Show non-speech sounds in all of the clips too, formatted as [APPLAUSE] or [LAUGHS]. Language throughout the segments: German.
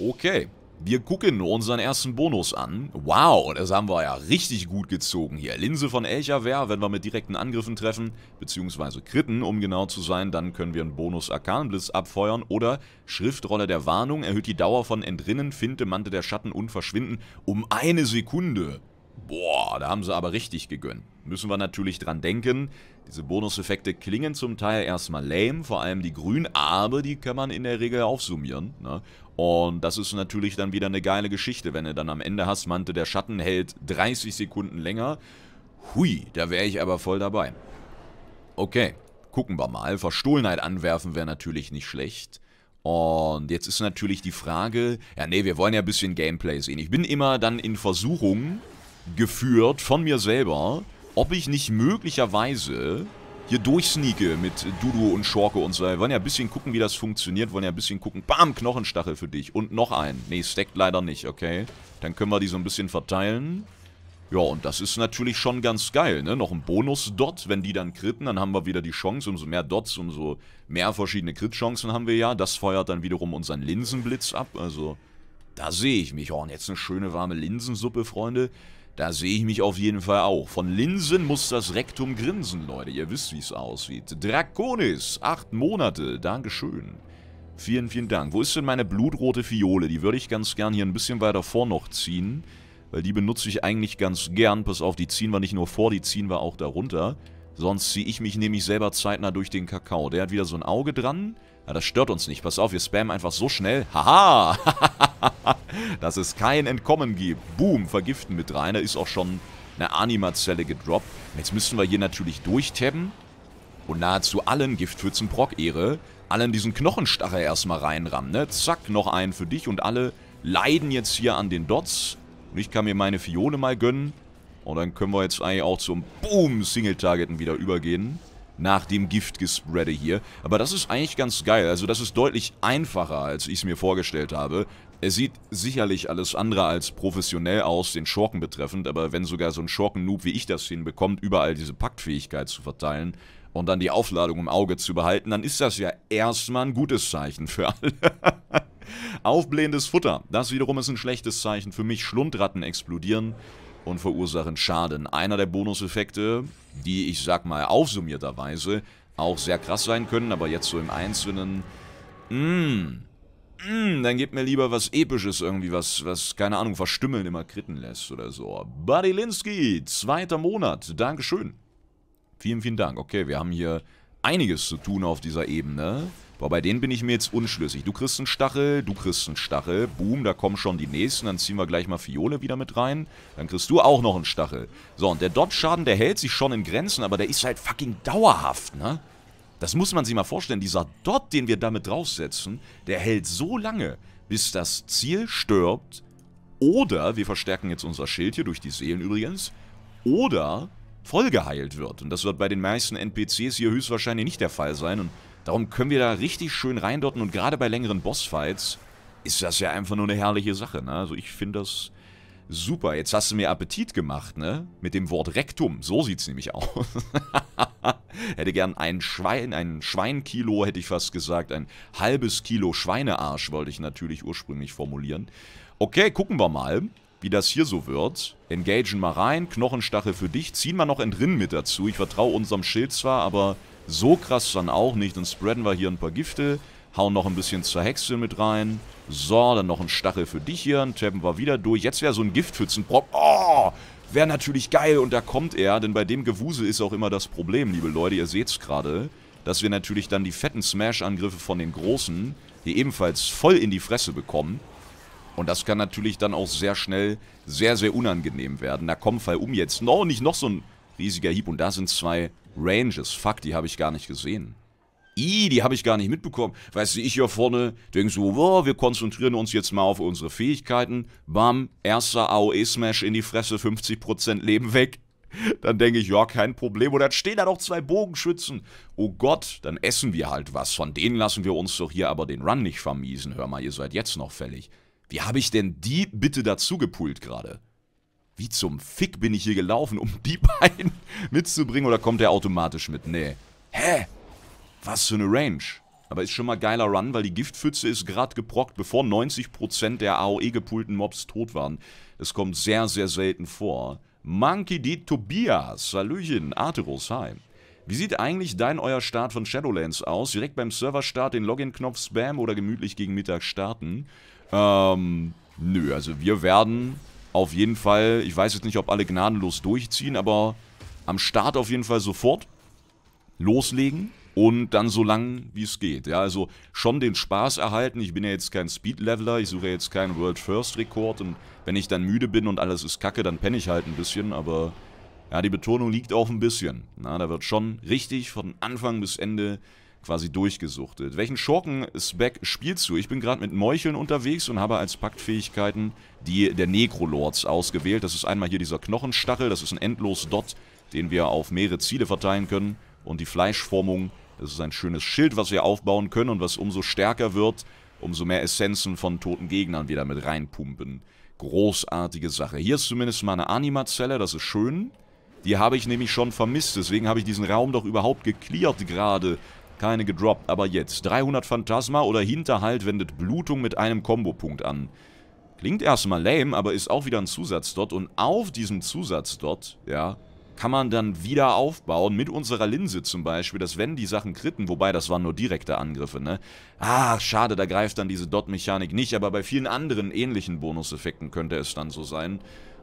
Okay. Wir gucken unseren ersten Bonus an. Wow, das haben wir ja richtig gut gezogen hier. Linse von Elchawehr, wenn wir mit direkten Angriffen treffen, beziehungsweise Kritten, um genau zu sein, dann können wir einen Bonus Arkanblitz abfeuern oder Schriftrolle der Warnung erhöht die Dauer von Entrinnen, Finte, Mante der Schatten und Verschwinden um eine Sekunde. Boah, da haben sie aber richtig gegönnt müssen wir natürlich dran denken. Diese Bonuseffekte klingen zum Teil erstmal lame, vor allem die grünen, aber die kann man in der Regel aufsummieren. Ne? Und das ist natürlich dann wieder eine geile Geschichte, wenn du dann am Ende hast, Mante, der Schatten hält 30 Sekunden länger. Hui, da wäre ich aber voll dabei. Okay, gucken wir mal. Verstohlenheit anwerfen wäre natürlich nicht schlecht. Und jetzt ist natürlich die Frage, ja nee, wir wollen ja ein bisschen Gameplay sehen. Ich bin immer dann in Versuchung geführt von mir selber, ob ich nicht möglicherweise hier durchsneake mit Dudu und Schorke und so. Wir wollen ja ein bisschen gucken, wie das funktioniert. Wollen ja ein bisschen gucken. Bam, Knochenstachel für dich. Und noch einen. Nee, stackt leider nicht, okay? Dann können wir die so ein bisschen verteilen. Ja, und das ist natürlich schon ganz geil, ne? Noch ein Bonus-Dot. Wenn die dann kritten, dann haben wir wieder die Chance. Umso mehr Dots, umso mehr verschiedene Crit-Chancen haben wir ja. Das feuert dann wiederum unseren Linsenblitz ab. Also, da sehe ich mich. Oh, und jetzt eine schöne warme Linsensuppe, Freunde. Da sehe ich mich auf jeden Fall auch. Von Linsen muss das Rektum grinsen, Leute. Ihr wisst, wie es aussieht. Draconis, acht Monate. Dankeschön. Vielen, vielen Dank. Wo ist denn meine blutrote Fiole? Die würde ich ganz gern hier ein bisschen weiter vor noch ziehen. Weil die benutze ich eigentlich ganz gern. Pass auf, die ziehen wir nicht nur vor, die ziehen wir auch darunter. runter. Sonst ziehe ich mich nämlich selber zeitnah durch den Kakao. Der hat wieder so ein Auge dran. Ja, das stört uns nicht. Pass auf, wir spammen einfach so schnell. Haha! [LAUGHS] Dass es kein Entkommen gibt. Boom, vergiften mit rein. Da ist auch schon eine Animazelle gedroppt. Jetzt müssen wir hier natürlich durchtappen. Und nahezu allen Giftpfützen Proc-Ehre, allen diesen Knochenstache erstmal reinrammen. Ne? Zack, noch einen für dich. Und alle leiden jetzt hier an den Dots. Und ich kann mir meine Fiole mal gönnen. Und dann können wir jetzt eigentlich auch zum Boom Single-Targeten wieder übergehen. Nach dem Giftgespreade hier. Aber das ist eigentlich ganz geil. Also das ist deutlich einfacher, als ich es mir vorgestellt habe. Es sieht sicherlich alles andere als professionell aus, den Schurken betreffend, aber wenn sogar so ein Schurken-Noob wie ich das hinbekommt, überall diese Paktfähigkeit zu verteilen und dann die Aufladung im Auge zu behalten, dann ist das ja erstmal ein gutes Zeichen für alle. [LAUGHS] Aufblähendes Futter, das wiederum ist ein schlechtes Zeichen für mich. Schlundratten explodieren, und verursachen Schaden. Einer der Bonuseffekte, die ich sag mal aufsummierterweise auch sehr krass sein können, aber jetzt so im Einzelnen, mh, hm, hm, mh, dann gebt mir lieber was Episches irgendwie, was, was, keine Ahnung, verstümmeln immer kritten lässt oder so. Buddy Linsky, zweiter Monat, Dankeschön. Vielen, vielen Dank. Okay, wir haben hier einiges zu tun auf dieser Ebene. Boah, bei denen bin ich mir jetzt unschlüssig. Du kriegst einen Stachel, du kriegst einen Stachel. Boom, da kommen schon die nächsten. Dann ziehen wir gleich mal Fiole wieder mit rein. Dann kriegst du auch noch einen Stachel. So, und der Dodge-Schaden, der hält sich schon in Grenzen, aber der ist halt fucking dauerhaft, ne? Das muss man sich mal vorstellen. Dieser Dot, den wir damit draufsetzen, der hält so lange, bis das Ziel stirbt. Oder, wir verstärken jetzt unser Schild hier durch die Seelen übrigens. Oder vollgeheilt wird. Und das wird bei den meisten NPCs hier höchstwahrscheinlich nicht der Fall sein. Und Darum können wir da richtig schön reindotten und gerade bei längeren Bossfights ist das ja einfach nur eine herrliche Sache. Ne? Also ich finde das super. Jetzt hast du mir Appetit gemacht, ne? Mit dem Wort Rektum. So sieht es nämlich aus. [LAUGHS] hätte gern ein Schwein, ein Schweinkilo, hätte ich fast gesagt. Ein halbes Kilo Schweinearsch wollte ich natürlich ursprünglich formulieren. Okay, gucken wir mal, wie das hier so wird. Engagen mal rein, Knochenstachel für dich. Ziehen wir noch Entrinnen mit dazu. Ich vertraue unserem Schild zwar, aber so krass dann auch nicht. Dann spreaden wir hier ein paar Gifte. Hauen noch ein bisschen zur Hexe mit rein. So, dann noch ein Stachel für dich hier. Dann tappen wir wieder durch. Jetzt wäre so ein Giftpfützenbrock. Oh, wäre natürlich geil. Und da kommt er, denn bei dem Gewusel ist auch immer das Problem, liebe Leute. Ihr seht's gerade, dass wir natürlich dann die fetten Smash-Angriffe von den Großen hier ebenfalls voll in die Fresse bekommen. Und das kann natürlich dann auch sehr schnell sehr, sehr unangenehm werden. Da komm, fall um jetzt. No, nicht noch so ein riesiger Hieb. Und da sind zwei Ranges, fuck, die habe ich gar nicht gesehen. I, die habe ich gar nicht mitbekommen. Weißt du, ich hier vorne denke so, wow, wir konzentrieren uns jetzt mal auf unsere Fähigkeiten. Bam, erster AOE-Smash in die Fresse, 50% Leben weg. [LAUGHS] Dann denke ich, ja, kein Problem. Oder stehen da noch zwei Bogenschützen. Oh Gott, dann essen wir halt was. Von denen lassen wir uns doch hier aber den Run nicht vermiesen. Hör mal, ihr seid jetzt noch fällig. Wie habe ich denn die bitte dazu gepult gerade? Wie zum Fick bin ich hier gelaufen, um die [LAUGHS] beiden mitzubringen? Oder kommt der automatisch mit? Nee. Hä? Was für eine Range. Aber ist schon mal geiler Run, weil die Giftpfütze ist gerade geprockt, bevor 90% der AOE-gepulten Mobs tot waren. Das kommt sehr, sehr selten vor. Monkey D. Tobias. Hallöchen. Arteros. Hi. Wie sieht eigentlich dein euer Start von Shadowlands aus? Direkt beim Serverstart den Login-Knopf spam oder gemütlich gegen Mittag starten? Ähm, nö, also wir werden auf jeden Fall, ich weiß jetzt nicht, ob alle gnadenlos durchziehen, aber am Start auf jeden Fall sofort loslegen und dann so lang wie es geht. Ja, also schon den Spaß erhalten. Ich bin ja jetzt kein Speed-Leveler, ich suche jetzt keinen World-First-Rekord und wenn ich dann müde bin und alles ist kacke, dann penne ich halt ein bisschen, aber ja, die Betonung liegt auch ein bisschen. Na, da wird schon richtig von Anfang bis Ende quasi durchgesuchtet. Welchen Schurken Spec spielst du? Ich bin gerade mit Meucheln unterwegs und habe als Paktfähigkeiten die der Necrolords ausgewählt. Das ist einmal hier dieser Knochenstachel, das ist ein Endlos-Dot, den wir auf mehrere Ziele verteilen können. Und die Fleischformung, das ist ein schönes Schild, was wir aufbauen können und was umso stärker wird, umso mehr Essenzen von toten Gegnern wieder mit reinpumpen. Großartige Sache. Hier ist zumindest mal eine Anima-Zelle, das ist schön. Die habe ich nämlich schon vermisst, deswegen habe ich diesen Raum doch überhaupt geklärt gerade. Keine gedroppt, aber jetzt. 300 Phantasma oder Hinterhalt wendet Blutung mit einem Kombopunkt an. Klingt erstmal lame, aber ist auch wieder ein Zusatzdot und auf diesem Zusatzdot, ja, kann man dann wieder aufbauen, mit unserer Linse zum Beispiel, dass wenn die Sachen kritten, wobei das waren nur direkte Angriffe, ne? Ah, schade, da greift dann diese Dot-Mechanik nicht, aber bei vielen anderen ähnlichen Bonuseffekten könnte es dann so sein.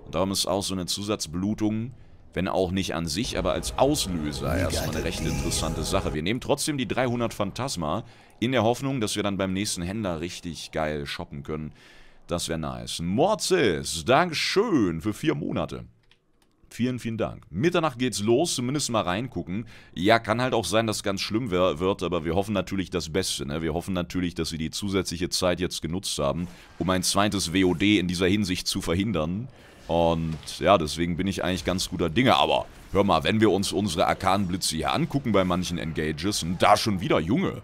Und darum ist auch so eine Zusatzblutung wenn auch nicht an sich, aber als Auslöser erstmal eine recht interessante Sache. Wir nehmen trotzdem die 300 Phantasma in der Hoffnung, dass wir dann beim nächsten Händler richtig geil shoppen können. Das wäre nice. Morzis, Dankeschön für vier Monate. Vielen, vielen Dank. Mitternacht geht's los, zumindest mal reingucken. Ja, kann halt auch sein, dass ganz schlimm wird, aber wir hoffen natürlich das Beste. Ne? Wir hoffen natürlich, dass sie die zusätzliche Zeit jetzt genutzt haben, um ein zweites WOD in dieser Hinsicht zu verhindern. Und ja, deswegen bin ich eigentlich ganz guter Dinge. Aber hör mal, wenn wir uns unsere Arkanblitze hier angucken bei manchen Engages, und da schon wieder Junge.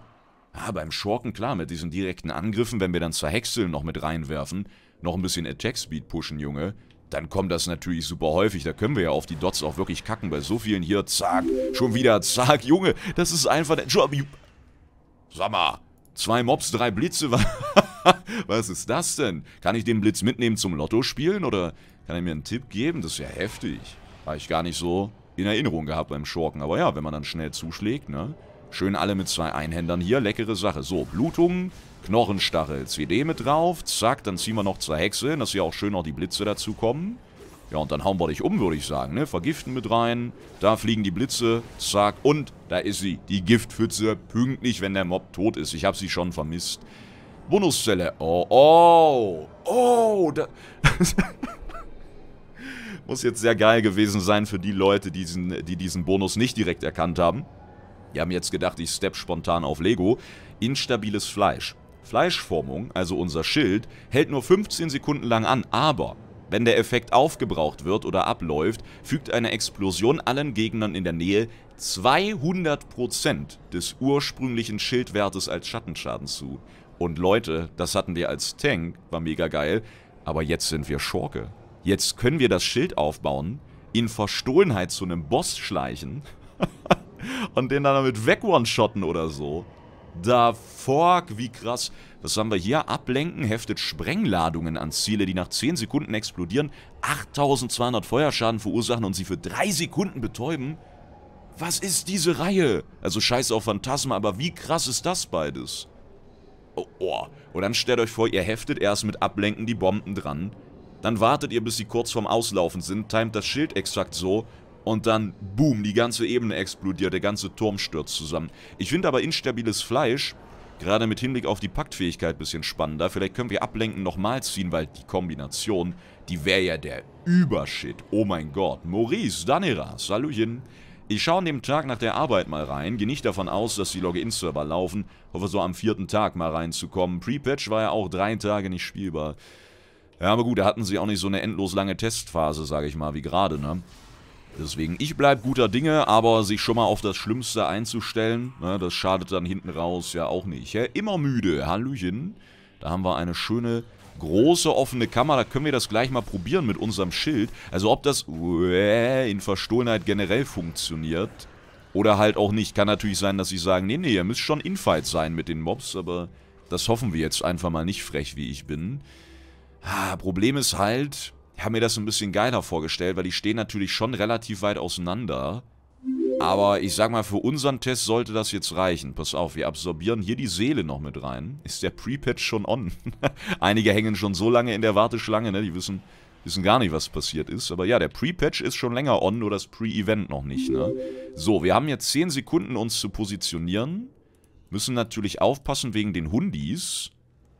Ah, beim Schorken, klar, mit diesen direkten Angriffen, wenn wir dann zwei Häckseln noch mit reinwerfen, noch ein bisschen Attack-Speed pushen, Junge, dann kommt das natürlich super häufig. Da können wir ja auf die Dots auch wirklich kacken. Bei so vielen hier, zack, schon wieder, zack, Junge, das ist einfach... der... Sag mal, zwei Mobs, drei Blitze, [LAUGHS] was ist das denn? Kann ich den Blitz mitnehmen zum Lotto spielen oder kann er mir einen Tipp geben? Das ist ja heftig. War ich gar nicht so in Erinnerung gehabt beim Schorken. Aber ja, wenn man dann schnell zuschlägt, ne? Schön alle mit zwei Einhändern hier, leckere Sache. So, Blutung, Knochenstachel, CD mit drauf, zack, dann ziehen wir noch zwei Hexe hin, dass hier auch schön noch die Blitze dazu kommen. Ja, und dann hauen wir dich um, würde ich sagen, ne? Vergiften mit rein, da fliegen die Blitze, zack, und da ist sie, die Giftpfütze, pünktlich, wenn der Mob tot ist. Ich habe sie schon vermisst. Bonuszelle, oh, oh, oh, da... [LAUGHS] Muss jetzt sehr geil gewesen sein für die Leute, die diesen, die diesen Bonus nicht direkt erkannt haben. Die haben jetzt gedacht, ich step spontan auf Lego. Instabiles Fleisch. Fleischformung, also unser Schild, hält nur 15 Sekunden lang an, aber wenn der Effekt aufgebraucht wird oder abläuft, fügt eine Explosion allen Gegnern in der Nähe 200% des ursprünglichen Schildwertes als Schattenschaden zu. Und Leute, das hatten wir als Tank, war mega geil, aber jetzt sind wir Schorke. Jetzt können wir das Schild aufbauen, in Verstohlenheit zu einem Boss schleichen [LAUGHS] und den dann damit weg one-shotten oder so. Da fuck, wie krass. Was haben wir hier? Ablenken heftet Sprengladungen an Ziele, die nach 10 Sekunden explodieren, 8200 Feuerschaden verursachen und sie für 3 Sekunden betäuben. Was ist diese Reihe? Also scheiß auf Phantasma, aber wie krass ist das beides? Oh, oh. Und dann stellt euch vor, ihr heftet erst mit Ablenken die Bomben dran, dann wartet ihr, bis sie kurz vorm Auslaufen sind, timet das Schild exakt so und dann, boom, die ganze Ebene explodiert, der ganze Turm stürzt zusammen. Ich finde aber instabiles Fleisch, gerade mit Hinblick auf die Paktfähigkeit, ein bisschen spannender. Vielleicht können wir ablenken nochmal ziehen, weil die Kombination, die wäre ja der Übershit. Oh mein Gott. Maurice, Danera, Salüchen. Ich schaue an dem Tag nach der Arbeit mal rein, gehe nicht davon aus, dass die Login-Server laufen, hoffe so am vierten Tag mal reinzukommen. Pre-Patch war ja auch drei Tage nicht spielbar. Ja, aber gut, da hatten sie auch nicht so eine endlos lange Testphase, sage ich mal, wie gerade, ne? Deswegen, ich bleib guter Dinge, aber sich schon mal auf das Schlimmste einzustellen, ne, das schadet dann hinten raus ja auch nicht. Ja, immer müde, Hallöchen. Da haben wir eine schöne große offene Kammer, da können wir das gleich mal probieren mit unserem Schild. Also ob das in Verstohlenheit generell funktioniert oder halt auch nicht. Kann natürlich sein, dass sie sagen, nee, nee, ihr müsst schon Infight sein mit den Mobs, aber das hoffen wir jetzt einfach mal nicht frech, wie ich bin. Problem ist halt, ich habe mir das ein bisschen geiler vorgestellt, weil die stehen natürlich schon relativ weit auseinander. Aber ich sag mal, für unseren Test sollte das jetzt reichen. Pass auf, wir absorbieren hier die Seele noch mit rein. Ist der Pre-Patch schon on? [LAUGHS] Einige hängen schon so lange in der Warteschlange, ne? Die wissen, wissen gar nicht, was passiert ist. Aber ja, der Pre-Patch ist schon länger on, nur das Pre-Event noch nicht, ne? So, wir haben jetzt 10 Sekunden, uns zu positionieren. Müssen natürlich aufpassen wegen den Hundis.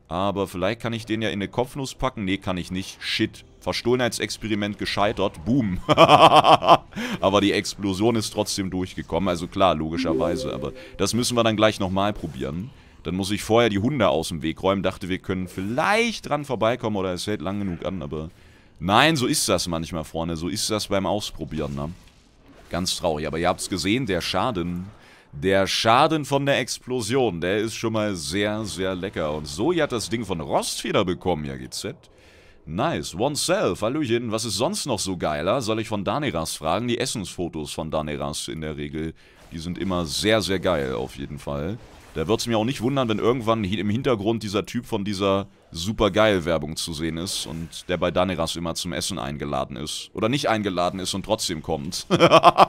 Aber vielleicht kann ich den ja in eine Kopfnuss packen. Nee, kann ich nicht. Shit. Verstohlenheitsexperiment gescheitert. Boom. [LAUGHS] aber die Explosion ist trotzdem durchgekommen. Also klar, logischerweise. Aber das müssen wir dann gleich nochmal probieren. Dann muss ich vorher die Hunde aus dem Weg räumen. Dachte, wir können vielleicht dran vorbeikommen oder es hält lang genug an. Aber nein, so ist das manchmal, Freunde. So ist das beim Ausprobieren, ne? Ganz traurig. Aber ihr habt es gesehen, der Schaden der Schaden von der Explosion, der ist schon mal sehr, sehr lecker. Und Zoe hat das Ding von Rostfeder bekommen, ja GZ. Nice. Oneself. Hallöchen. Was ist sonst noch so geiler? Soll ich von Daneras fragen? Die Essensfotos von Daneras in der Regel, die sind immer sehr, sehr geil auf jeden Fall. Da würde es mir auch nicht wundern, wenn irgendwann im Hintergrund dieser Typ von dieser Supergeil-Werbung zu sehen ist und der bei Daneras immer zum Essen eingeladen ist. Oder nicht eingeladen ist und trotzdem kommt.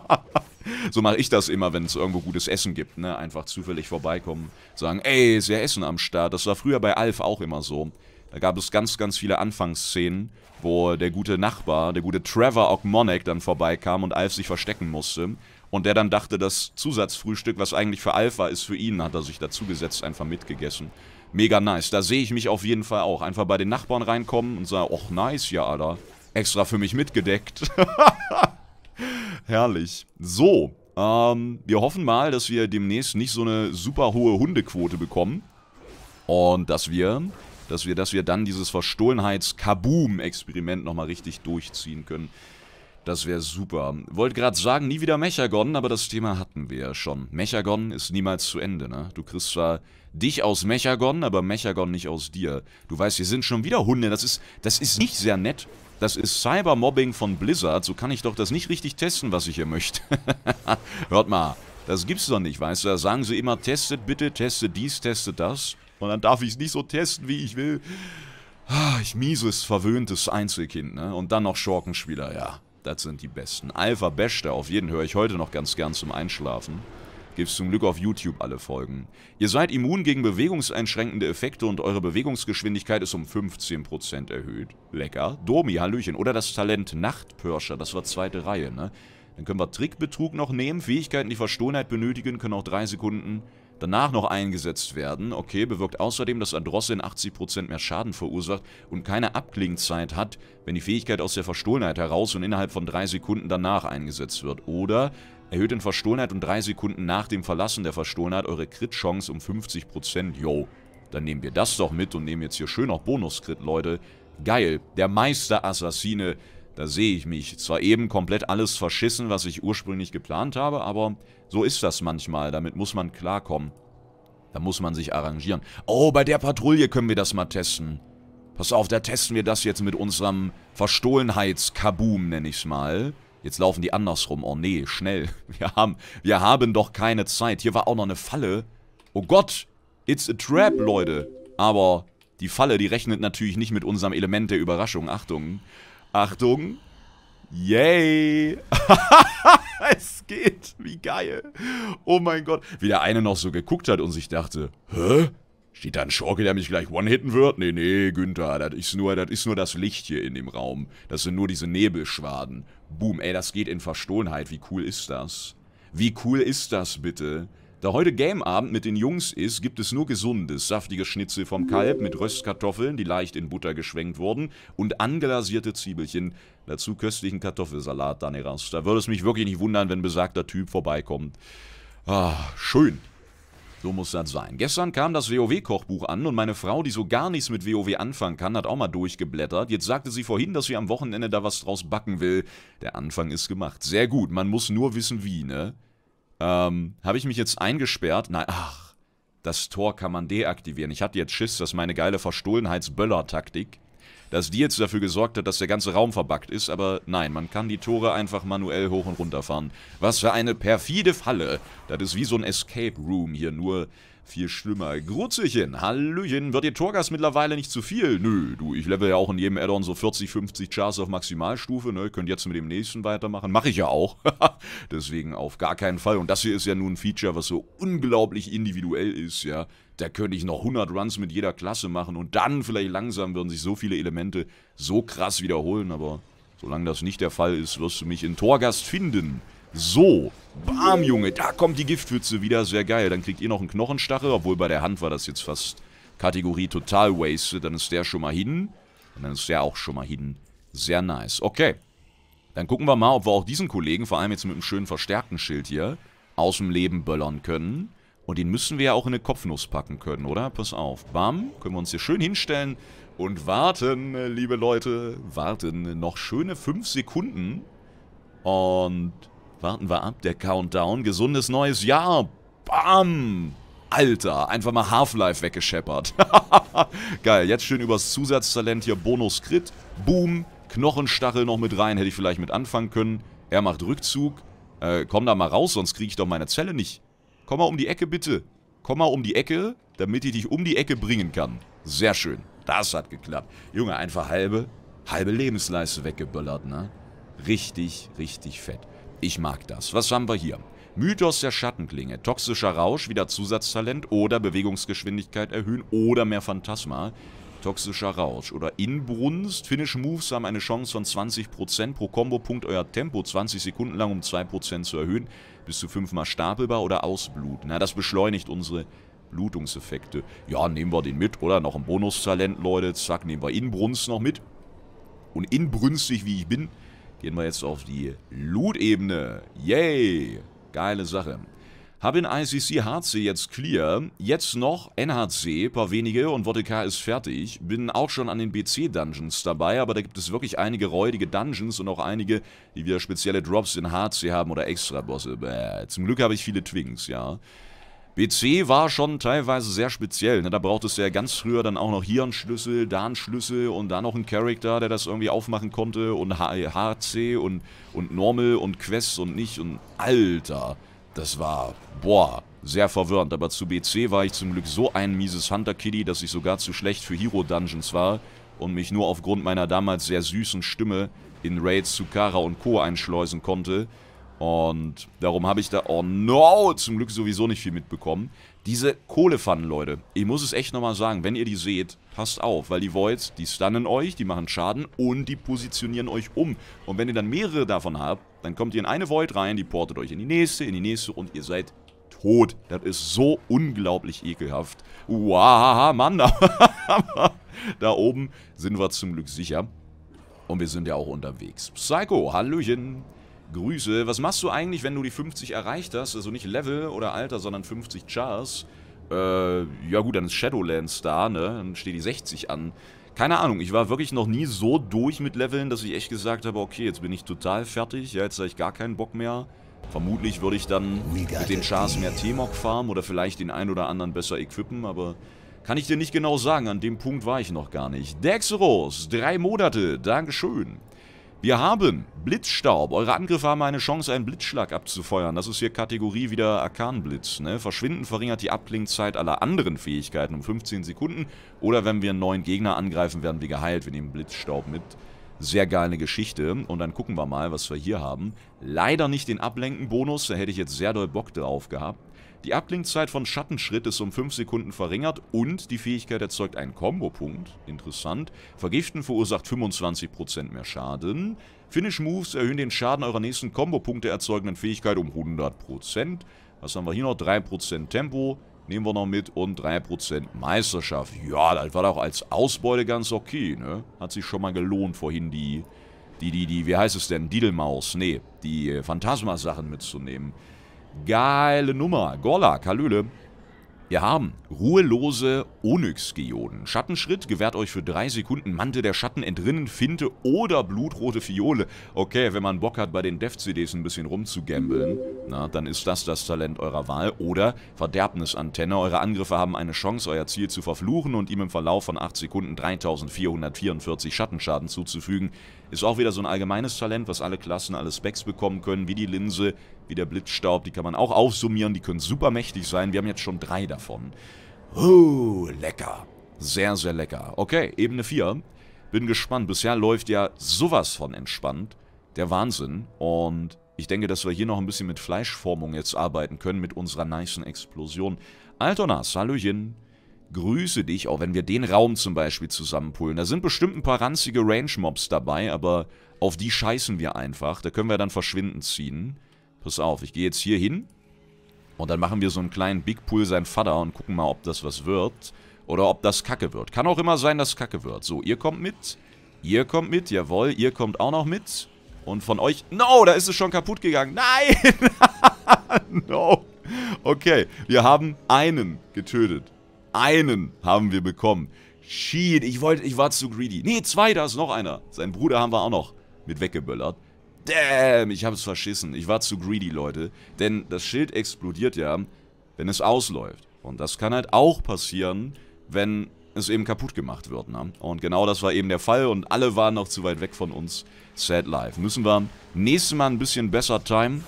[LAUGHS] so mache ich das immer, wenn es irgendwo gutes Essen gibt, ne? Einfach zufällig vorbeikommen, sagen, ey, ist ja Essen am Start. Das war früher bei Alf auch immer so. Da gab es ganz, ganz viele Anfangsszenen, wo der gute Nachbar, der gute Trevor Ogmonic dann vorbeikam und Alf sich verstecken musste. Und der dann dachte, das Zusatzfrühstück, was eigentlich für Alpha ist für ihn, hat er sich dazugesetzt, einfach mitgegessen. Mega nice. Da sehe ich mich auf jeden Fall auch. Einfach bei den Nachbarn reinkommen und sagen, och nice, ja, Alter. Extra für mich mitgedeckt. [LAUGHS] Herrlich. So, ähm, wir hoffen mal, dass wir demnächst nicht so eine super hohe Hundequote bekommen. Und dass wir, dass wir, dass wir dann dieses Verstohlenheits-Kaboom-Experiment nochmal richtig durchziehen können. Das wäre super. Wollte gerade sagen, nie wieder Mechagon, aber das Thema hatten wir ja schon. Mechagon ist niemals zu Ende, ne? Du kriegst zwar dich aus Mechagon, aber Mechagon nicht aus dir. Du weißt, wir sind schon wieder Hunde. Das ist, das ist nicht sehr nett. Das ist Cybermobbing von Blizzard. So kann ich doch das nicht richtig testen, was ich hier möchte. [LAUGHS] Hört mal, das gibt's doch nicht, weißt du? Da sagen sie immer, testet bitte, testet dies, testet das. Und dann darf ich es nicht so testen, wie ich will. Ah, ich mieses, verwöhntes Einzelkind, ne? Und dann noch Schorkenspieler, ja. Das sind die besten. Alpha Beste, auf jeden höre ich heute noch ganz gern zum Einschlafen. Gibt's zum Glück auf YouTube alle Folgen. Ihr seid immun gegen bewegungseinschränkende Effekte und eure Bewegungsgeschwindigkeit ist um 15% erhöht. Lecker. Domi, Hallöchen. Oder das Talent Nachtpörscher, das war zweite Reihe, ne? Dann können wir Trickbetrug noch nehmen, Fähigkeiten, die Verstohlenheit benötigen, können auch drei Sekunden danach noch eingesetzt werden. Okay, bewirkt außerdem, dass Androssin 80% mehr Schaden verursacht und keine Abklingzeit hat, wenn die Fähigkeit aus der Verstohlenheit heraus und innerhalb von 3 Sekunden danach eingesetzt wird. Oder erhöht in Verstohlenheit und 3 Sekunden nach dem Verlassen der Verstohlenheit eure Crit-Chance um 50%. Yo, dann nehmen wir das doch mit und nehmen jetzt hier schön auch Bonus-Crit, Leute. Geil, der Meister-Assassine, da sehe ich mich. Zwar eben komplett alles verschissen, was ich ursprünglich geplant habe, aber so ist das manchmal, damit muss man klarkommen. Da muss man sich arrangieren. Oh, bei der Patrouille können wir das mal testen. Pass auf, da testen wir das jetzt mit unserem Verstohlenheitskaboom, nenne ich es mal. Jetzt laufen die andersrum. Oh nee, schnell. [LAUGHS] Wir haben, wir haben doch keine Zeit. Hier war auch noch eine Falle. Oh Gott, it's a trap, Leute. Aber die Falle, die rechnet natürlich nicht mit unserem Element der Überraschung. Achtung. Achtung. Yay. [LAUGHS] es geht. Wie geil. Oh mein Gott. Wie der eine noch so geguckt hat und sich dachte, hä? Steht da ein Schorke, der mich gleich one-hitten wird? Nee, nee, Günther, das ist, nur, das ist nur das Licht hier in dem Raum. Das sind nur diese Nebelschwaden. Boom, ey, das geht in Verstohlenheit. Wie cool ist das? Wie cool ist das bitte? Da heute Gameabend mit den Jungs ist, gibt es nur gesundes, saftiges Schnitzel vom Kalb mit Röstkartoffeln, die leicht in Butter geschwenkt wurden, und anglasierte Zwiebelchen. Dazu köstlichen Kartoffelsalat, Daneras. Da würde es mich wirklich nicht wundern, wenn besagter Typ vorbeikommt. Ah, schön. So muss das sein. Gestern kam das WoW-Kochbuch an und meine Frau, die so gar nichts mit WoW anfangen kann, hat auch mal durchgeblättert. Jetzt sagte sie vorhin, dass sie am Wochenende da was draus backen will. Der Anfang ist gemacht. Sehr gut, man muss nur wissen wie, ne? Ähm, habe ich mich jetzt eingesperrt? Nein, ach, das Tor kann man deaktivieren. Ich hatte jetzt Schiss, dass meine geile Verstohlenheitsböller-Taktik, dass die jetzt dafür gesorgt hat, dass der ganze Raum verbackt ist, aber nein, man kann die Tore einfach manuell hoch und runter fahren. Was für eine perfide Falle. Das ist wie so ein Escape Room hier, nur viel schlimmer. Grüßchen, Hallöchen, wird dir Torgas mittlerweile nicht zu viel? Nö, du, ich level ja auch in jedem Addon so 40, 50 Chars auf Maximalstufe, ne? Könnt jetzt mit dem nächsten weitermachen. Mache ich ja auch. [LAUGHS] Deswegen auf gar keinen Fall. Und das hier ist ja nun ein Feature, was so unglaublich individuell ist, ja. Da könnte ich noch 100 Runs mit jeder Klasse machen und dann vielleicht langsam würden sich so viele Elemente so krass wiederholen, aber solange das nicht der Fall ist, wirst du mich in Torgast finden. So, bam, Junge, da kommt die Giftwürze wieder, sehr geil. Dann kriegt ihr noch einen Knochenstachel, obwohl bei der Hand war das jetzt fast Kategorie total wasted. Dann ist der schon mal hin. Und dann ist der auch schon mal hin. Sehr nice. Okay. Dann gucken wir mal, ob wir auch diesen Kollegen, vor allem jetzt mit einem schönen verstärkten Schild hier, aus dem Leben böllern können. Und den müssen wir ja auch in eine Kopfnuss packen können, oder? Pass auf. Bam. Können wir uns hier schön hinstellen und warten, liebe Leute. Warten. Noch schöne 5 Sekunden. Und Warten wir ab, der Countdown. Gesundes neues Jahr. Bam! Alter, einfach mal Half-Life weggescheppert. [LAUGHS] Geil, jetzt schön übers Zusatztalent hier Bonus-Crit. Boom, Knochenstachel noch mit rein, hätte ich vielleicht mit anfangen können. Er macht Rückzug. Äh, komm da mal raus, sonst kriege ich doch meine Zelle nicht. Komm mal um die Ecke, bitte. Komm mal um die Ecke, damit ich dich um die Ecke bringen kann. Sehr schön. Das hat geklappt. Junge, einfach halbe, halbe Lebensleiste weggeböllert, ne? Richtig, richtig fett. Ich mag das. Was haben wir hier? Mythos der Schattenklinge, toxischer Rausch, wieder Zusatztalent oder Bewegungsgeschwindigkeit erhöhen oder mehr Phantasma. Toxischer Rausch oder Inbrunst. Finish Moves haben eine Chance von 20% pro Kombopunkt euer Tempo 20 Sekunden lang um 2% zu erhöhen. Bis zu 5 mal stapelbar oder ausbluten. Na, das beschleunigt unsere Blutungseffekte. Ja, nehmen wir den mit, oder? Noch ein Bonustalent, Leute. Zack, nehmen wir Inbrunst noch mit. Und inbrünstig, wie ich bin, Gehen wir jetzt auf die Loot-Ebene. Yay! Geile Sache. Hab in ICC HC jetzt clear, jetzt noch NHC, paar wenige und WTK ist fertig. Bin auch schon an den BC-Dungeons dabei, aber da gibt es wirklich einige räudige Dungeons und auch einige, die wieder spezielle Drops in HC haben oder Extra-Bosse. Zum Glück habe ich viele Twings, ja. PC war schon teilweise sehr speziell. Ne? Da brauchtest du ja ganz früher dann auch noch hier einen Schlüssel, da einen Schlüssel und da noch einen Charakter, der das irgendwie aufmachen konnte und HC äh, und, und Normal und Quest und nicht und Alter, das war, boah, sehr verwirrend. Aber zu BC war ich zum Glück so ein mieses Hunter-Kiddy, dass ich sogar zu schlecht für Hero-Dungeons war und mich nur aufgrund meiner damals sehr süßen Stimme in Raids zu Kara und Co. einschleusen konnte und darum habe ich da, oh no, zum Glück sowieso nicht viel mitbekommen. Diese Kohlepfannen, Leute, ich muss es echt nochmal sagen, wenn ihr die seht, passt auf, weil die Voids, die stunnen euch, die machen Schaden und die positionieren euch um. Und wenn ihr dann mehrere davon habt, dann kommt ihr in eine Void rein, die portet euch in die nächste, in die nächste und ihr seid tot. Das ist so unglaublich ekelhaft. Uahaha, Mann, [LAUGHS] da oben sind wir zum Glück sicher. Und wir sind ja auch unterwegs. Psycho, Hallöchen. Grüße. Was machst du eigentlich, wenn du die 50 erreicht hast? Also nicht Level oder Alter, sondern 50 Chars. Äh, ja gut, dann ist Shadowlands da, ne? Dann steht die 60 an. Keine Ahnung, ich war wirklich noch nie so durch mit Leveln, dass ich echt gesagt habe, okay, jetzt bin ich total fertig, ja, jetzt habe ich gar keinen Bock mehr. Vermutlich würde ich dann mit den Chars mehr T-Mog farmen oder vielleicht den einen oder anderen besser equippen, aber kann ich dir nicht genau sagen, an dem Punkt war ich noch gar nicht. Dexeros, drei Monate, Dankeschön. Wir haben Blitzstaub. Eure Angriffe haben eine Chance, einen Blitzschlag abzufeuern. Das ist hier Kategorie wieder Arkanblitz. Ne? Verschwinden verringert die Abklingzeit aller anderen Fähigkeiten um 15 Sekunden. Oder wenn wir einen neuen Gegner angreifen, werden wir geheilt. Wir nehmen Blitzstaub mit. Sehr geile Geschichte. Und dann gucken wir mal, was wir hier haben. Leider nicht den Ablenken-Bonus. Da hätte ich jetzt sehr doll Bock drauf gehabt. Die Ablinkzeit von Schattenschritt ist um 5 Sekunden verringert und die Fähigkeit erzeugt einen Kombopunkt. Interessant. Vergiften verursacht 25% mehr Schaden. Finish Moves erhöhen den Schaden eurer nächsten Kombopunkte erzeugenden Fähigkeit um 100%. Was haben wir hier noch? 3% Tempo. Nehmen wir noch mit und 3% Meisterschaft. Ja, das war doch als Ausbeute ganz okay, ne? Hat sich schon mal gelohnt, vorhin die, die, die, die, wie heißt es denn? Diddlemaus, nee, die äh, Phantasma-Sachen mitzunehmen. Geile Nummer. Gorla, Kalüle. Wir haben ruhelose Onyx-Geoden. Schattenschritt gewährt euch für drei Sekunden Mantel der Schatten, Entrinnen, Finte oder blutrote Fiole. Okay, wenn man Bock hat, bei den Dev-CDs ein bisschen rumzugambeln, na, dann ist das das Talent eurer Wahl. Oder Verderbnisantenne. Eure Angriffe haben eine Chance, euer Ziel zu verfluchen und ihm im Verlauf von 8 Sekunden 3444 Schattenschaden zuzufügen. Ist auch wieder so ein allgemeines Talent, was alle Klassen, alle Specs bekommen können, wie die Linse, wie der Blitzstaub. Die kann man auch aufsummieren, die können super mächtig sein. Wir haben jetzt schon drei davon. Oh, lecker. Sehr, sehr lecker. Okay, Ebene 4. Bin gespannt. Bisher läuft ja sowas von entspannt. Der Wahnsinn. Und ich denke, dass wir hier noch ein bisschen mit Fleischformung jetzt arbeiten können, mit unserer nicen Explosion. Altonas, Hallöchen. Grüße dich, auch wenn wir den Raum zum Beispiel zusammenpullen. Da sind bestimmt ein paar ranzige Range-Mobs dabei, aber auf die scheißen wir einfach. Da können wir dann verschwinden ziehen pass auf, ich gehe jetzt hier hin und dann machen wir so einen kleinen Big Pull sein Vater und gucken mal, ob das was wird oder ob das Kacke wird. Kann auch immer sein, dass Kacke wird. So, ihr kommt mit, ihr kommt mit, jawohl, ihr kommt auch noch mit und von euch, no, da ist es schon kaputt gegangen. Nein! [LAUGHS] no. Okay, wir haben einen getötet. Einen haben wir bekommen. Shit, ich wollte, ich war zu greedy. Nee, zwei, da ist noch einer. Sein Bruder haben wir auch noch mit weggeböllert. Damn, ich hab's verschissen. Ich war zu greedy, Leute. Denn das Schild explodiert ja, wenn es ausläuft. Und das kann halt auch passieren, wenn es eben kaputt gemacht wird. Ne? Und genau das war eben der Fall und alle waren noch zu weit weg von uns. Sad Life. Müssen wir nächstes Mal ein bisschen besser timen,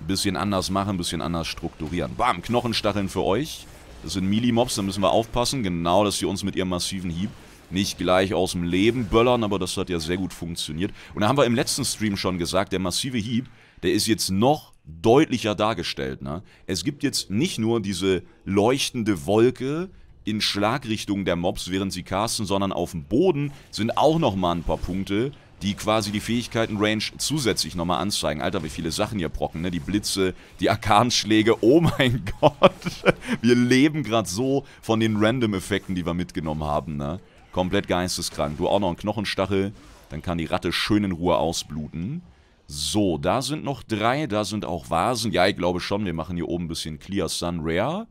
ein bisschen anders machen, ein bisschen anders strukturieren. Bam, Knochenstacheln für euch. Das sind Mili-Mobs, da müssen wir aufpassen. Genau, dass sie uns mit ihrem massiven Hieb nicht gleich aus dem Leben böllern, aber das hat ja sehr gut funktioniert. Und da haben wir im letzten Stream schon gesagt, der massive Hieb, der ist jetzt noch deutlicher dargestellt. Ne? Es gibt jetzt nicht nur diese leuchtende Wolke in Schlagrichtung der Mobs, während sie casten, sondern auf dem Boden sind auch nochmal ein paar Punkte, die quasi die Fähigkeiten-Range zusätzlich nochmal anzeigen. Alter, wie viele Sachen hier brocken, ne? Die Blitze, die Arkanschläge, [LAUGHS] oh mein Gott. Wir leben gerade so von den Random-Effekten, die wir mitgenommen haben, ne? Komplett geisteskrank. Du auch noch einen Knochenstachel. Dann kann die Ratte schön in Ruhe ausbluten. So, da sind noch drei, da sind auch Vasen. Ja, ich glaube schon, wir machen hier oben ein bisschen Clear Sun Rare.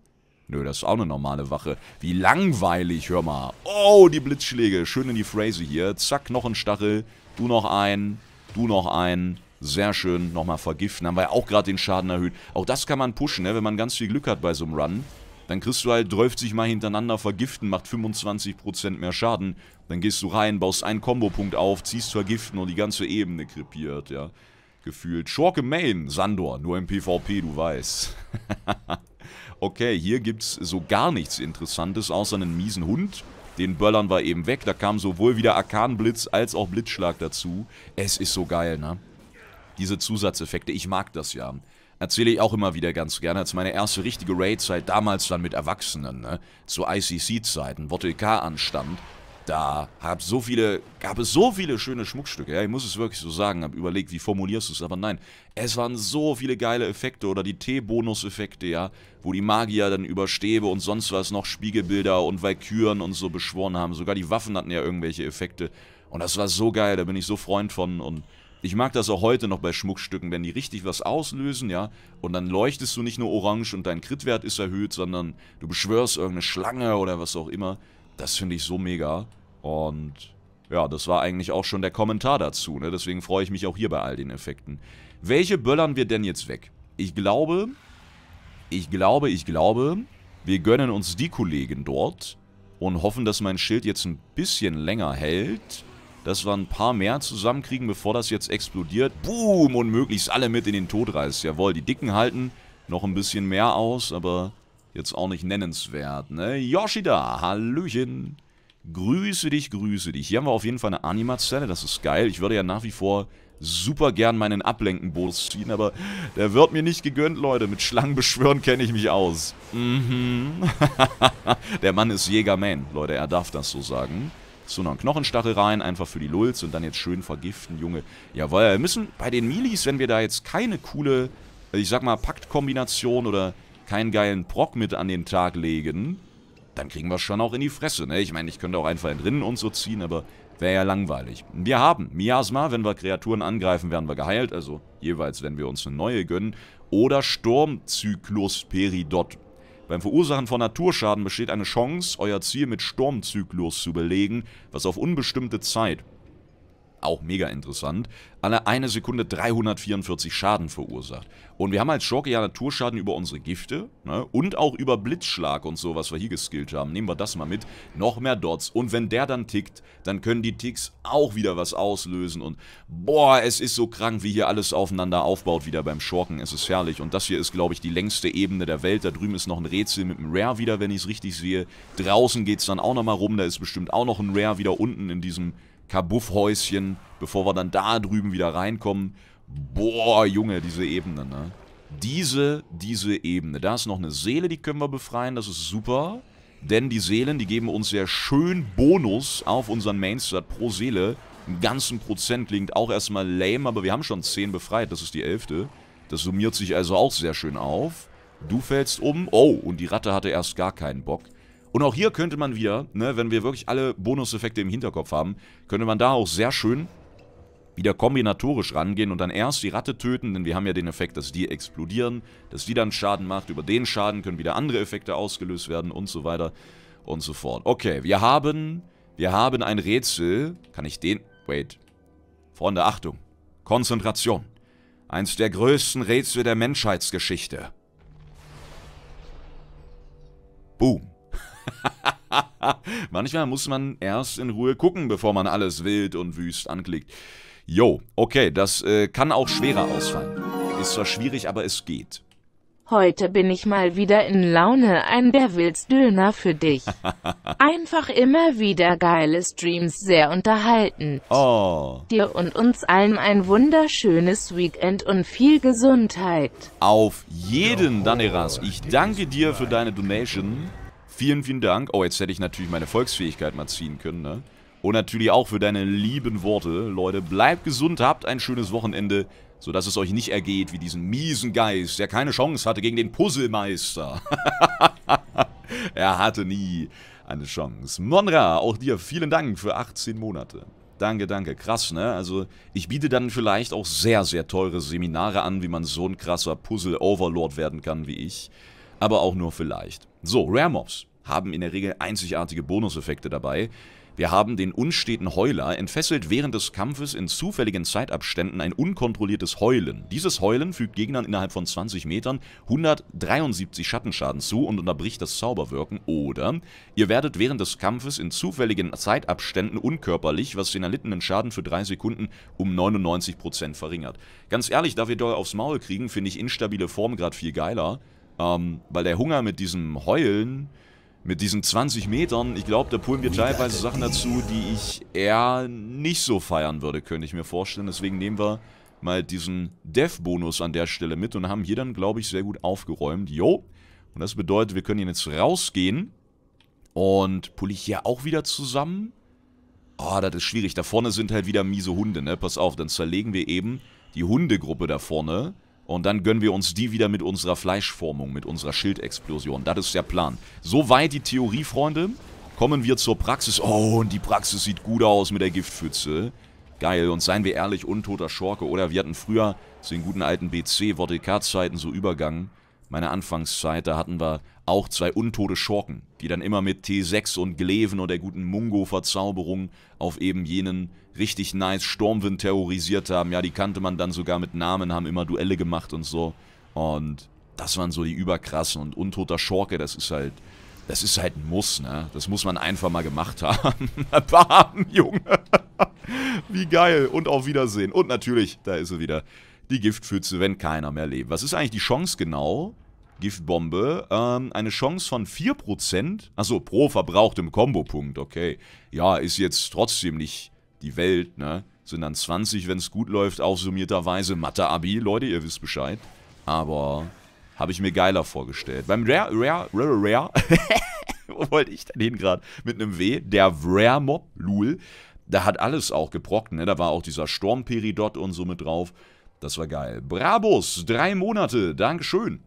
Nö, das ist auch eine normale Wache. Wie langweilig, hör mal. Oh, die Blitzschläge. Schön in die Phrase hier. Zack, Knochenstachel. Du noch einen. Du noch einen. Sehr schön. Nochmal vergiften. Haben wir ja auch gerade den Schaden erhöht. Auch das kann man pushen, ne? wenn man ganz viel Glück hat bei so einem Run. Dann kriegst du halt 30 mal hintereinander vergiften, macht 25% mehr Schaden. Dann gehst du rein, baust einen Kombopunkt auf, ziehst vergiften und die ganze Ebene krepiert, ja. Gefühlt. Schorke Main, Sandor, nur im PvP, du weißt. [LAUGHS] okay, hier gibt's so gar nichts Interessantes, außer einen miesen Hund. Den Böllern war eben weg, da kam sowohl wieder Arkanblitz als auch Blitzschlag dazu. Es ist so geil, ne? Diese Zusatzeffekte, ich mag das ja. Erzähle ich auch immer wieder ganz gerne, als meine erste richtige Raid-Zeit damals dann mit Erwachsenen, ne, zu ICC-Zeiten, Bottle K anstand, da hab so viele, gab es so viele schöne Schmuckstücke. Ja, ich muss es wirklich so sagen. Hab überlegt, wie formulierst du es, aber nein. Es waren so viele geile Effekte oder die T-Bonus-Effekte, ja, wo die Magier dann über Stäbe und sonst was noch Spiegelbilder und Valkyren und so beschworen haben. Sogar die Waffen hatten ja irgendwelche Effekte. Und das war so geil, da bin ich so Freund von und ich mag das auch heute noch bei Schmuckstücken, wenn die richtig was auslösen, ja, und dann leuchtest du nicht nur orange und dein Critwert ist erhöht, sondern du beschwörst irgendeine Schlange oder was auch immer. Das finde ich so mega. Und ja, das war eigentlich auch schon der Kommentar dazu, ne? deswegen freue ich mich auch hier bei all den Effekten. Welche böllern wir denn jetzt weg? Ich glaube, ich glaube, ich glaube, wir gönnen uns die Kollegen dort und hoffen, dass mein Schild jetzt ein bisschen länger hält dass wir ein paar mehr zusammenkriegen, bevor das jetzt explodiert. Boom! Und möglichst alle mit in den Tod reißt. Jawohl, die Dicken halten noch ein bisschen mehr aus, aber jetzt auch nicht nennenswert. Ne? Yoshida, Hallöchen. Grüße dich, grüße dich. Hier haben wir auf jeden Fall eine Anima-Zelle, das ist geil. Ich würde ja nach wie vor super gern meinen ablenken Ablenkenbonus ziehen, aber der wird mir nicht gegönnt, Leute. Mit Schlangen beschwören kenne ich mich aus. Mhm. [LAUGHS] der Mann ist Jägerman, Leute, er darf das so sagen. So noch einen Knochenstachel rein, einfach für die Lulz und dann jetzt schön vergiften, Junge. Jawohl, wir müssen bei den Milis, wenn wir da jetzt keine coole, also ich sag mal, Paktkombination oder keinen geilen Proc mit an den Tag legen, dann kriegen wir schon auch in die Fresse, ne? Ich meine, ich könnte auch einfach entrinnen und so ziehen, aber wäre ja langweilig. Wir haben Miasma, wenn wir Kreaturen angreifen, werden wir geheilt, also jeweils, wenn wir uns eine neue gönnen. Oder Sturmzyklus Peridot, beim Verursachen von Naturschaden besteht eine Chance, euer Ziel mit Sturmzyklus zu belegen, was auf unbestimmte Zeit auch mega interessant, alle eine Sekunde 344 Schaden verursacht. Und wir haben als Schorke ja Naturschaden über unsere Gifte ne? und auch über Blitzschlag und so, was wir hier geskillt haben. Nehmen wir das mal mit. Noch mehr Dots. Und wenn der dann tickt, dann können die Ticks auch wieder was auslösen. Und boah, es ist so krank, wie hier alles aufeinander aufbaut wieder beim Schorken. Es ist herrlich. Und das hier ist, glaube ich, die längste Ebene der Welt. Da drüben ist noch ein Rätsel mit einem Rare wieder, wenn ich es richtig sehe. Draußen geht es dann auch nochmal rum. Da ist bestimmt auch noch ein Rare wieder unten in diesem Kabuffhäuschen, bevor wir dann da drüben wieder reinkommen. Boah, Junge, diese Ebene, ne? Diese, diese Ebene. Da ist noch eine Seele, die können wir befreien, das ist super. Denn die Seelen, die geben uns sehr schön Bonus auf unseren Mainstart pro Seele. Einen ganzen Prozent klingt auch erstmal lame, aber wir haben schon 10 befreit, das ist die 11. Das summiert sich also auch sehr schön auf. Du fällst um. Oh, und die Ratte hatte erst gar keinen Bock. Und auch hier könnte man wieder, ne, wenn wir wirklich alle Bonuseffekte im Hinterkopf haben, könnte man da auch sehr schön wieder kombinatorisch rangehen und dann erst die Ratte töten, denn wir haben ja den Effekt, dass die explodieren, dass die dann Schaden macht. Über den Schaden können wieder andere Effekte ausgelöst werden und so weiter und so fort. Okay, wir haben, wir haben ein Rätsel. Kann ich den... Wait. Freunde, Achtung. Konzentration. Eins der größten Rätsel der Menschheitsgeschichte. Boom. [LAUGHS] Manchmal muss man erst in Ruhe gucken, bevor man alles wild und wüst anklickt. Jo, okay, das äh, kann auch schwerer ausfallen. Ist zwar schwierig, aber es geht. Heute bin ich mal wieder in Laune, ein Devils Döner für dich. [LAUGHS] Einfach immer wieder geile Streams, sehr unterhaltend. Oh. Dir und uns allen ein wunderschönes Weekend und viel Gesundheit. Auf jeden, Daneras. Ich danke dir für deine Donation. Vielen, vielen Dank. Oh, jetzt hätte ich natürlich meine Volksfähigkeit mal ziehen können, ne? Und natürlich auch für deine lieben Worte. Leute, bleibt gesund, habt ein schönes Wochenende, sodass es euch nicht ergeht wie diesen miesen Geist, der keine Chance hatte gegen den Puzzlemeister. [LAUGHS] er hatte nie eine Chance. Monra, auch dir vielen Dank für 18 Monate. Danke, danke. Krass, ne? Also, ich biete dann vielleicht auch sehr, sehr teure Seminare an, wie man so ein krasser Puzzle-Overlord werden kann wie ich. Aber auch nur vielleicht. So, Rare Mobs haben in der Regel einzigartige Bonuseffekte dabei. Wir haben den unsteten Heuler, entfesselt während des Kampfes in zufälligen Zeitabständen ein unkontrolliertes Heulen. Dieses Heulen fügt Gegnern innerhalb von 20 Metern 173 Schattenschaden zu und unterbricht das Zauberwirken oder ihr werdet während des Kampfes in zufälligen Zeitabständen unkörperlich, was den erlittenen Schaden für 3 Sekunden um 99% verringert. Ganz ehrlich, da wir doll aufs Maul kriegen, finde ich instabile Form gerade viel geiler. Ähm, weil der Hunger mit diesem Heulen, mit diesen 20 Metern, ich glaube, da pullen wir teilweise Sachen dazu, die ich eher nicht so feiern würde, könnte ich mir vorstellen. Deswegen nehmen wir mal diesen Dev-Bonus an der Stelle mit und haben hier dann, glaube ich, sehr gut aufgeräumt. Jo, und das bedeutet, wir können jetzt rausgehen und pulle ich hier auch wieder zusammen. Oh, das ist schwierig. Da vorne sind halt wieder miese Hunde, ne? Pass auf, dann zerlegen wir eben die Hundegruppe da vorne. Und dann gönnen wir uns die wieder mit unserer Fleischformung, mit unserer Schildexplosion. Das ist der Plan. Soweit die Theorie, Freunde. Kommen wir zur Praxis. Oh, und die Praxis sieht gut aus mit der Giftpfütze. Geil, und seien wir ehrlich, untoter Schorke. Oder wir hatten früher zu den guten alten BC-WTK-Zeiten so Übergang. Meine Anfangszeit, da hatten wir auch zwei untote Schorken, die dann immer mit T6 und Gleven und der guten Mungo-Verzauberung auf eben jenen richtig nice Sturmwind terrorisiert haben. Ja, die kannte man dann sogar mit Namen, haben immer Duelle gemacht und so. Und das waren so die überkrassen. Und Untoter Schorke, das ist halt, das ist halt ein Muss, ne? Das muss man einfach mal gemacht [LAUGHS] haben. Bam, Junge. [LAUGHS] Wie geil. Und auf Wiedersehen. Und natürlich, da ist sie wieder. Die Giftpfütze, wenn keiner mehr lebt. Was ist eigentlich die Chance genau? Giftbombe. Ähm, eine Chance von 4%. Achso, pro verbrauchtem Kombopunkt, okay. Ja, ist jetzt trotzdem nicht die Welt, ne? Sind dann 20, wenn es gut läuft, aufsummierterweise Mathe-Abi. Leute, ihr wisst Bescheid. Aber habe ich mir geiler vorgestellt. Beim Rare, Rare, Rare, Rare. [LAUGHS] Wo wollte ich denn hin gerade? Mit einem W. Der Rare Mob, Lul. Da hat alles auch geprockt, ne? Da war auch dieser Sturm-Peridot und so mit drauf. Das war geil. Brabus, drei Monate. Dankeschön.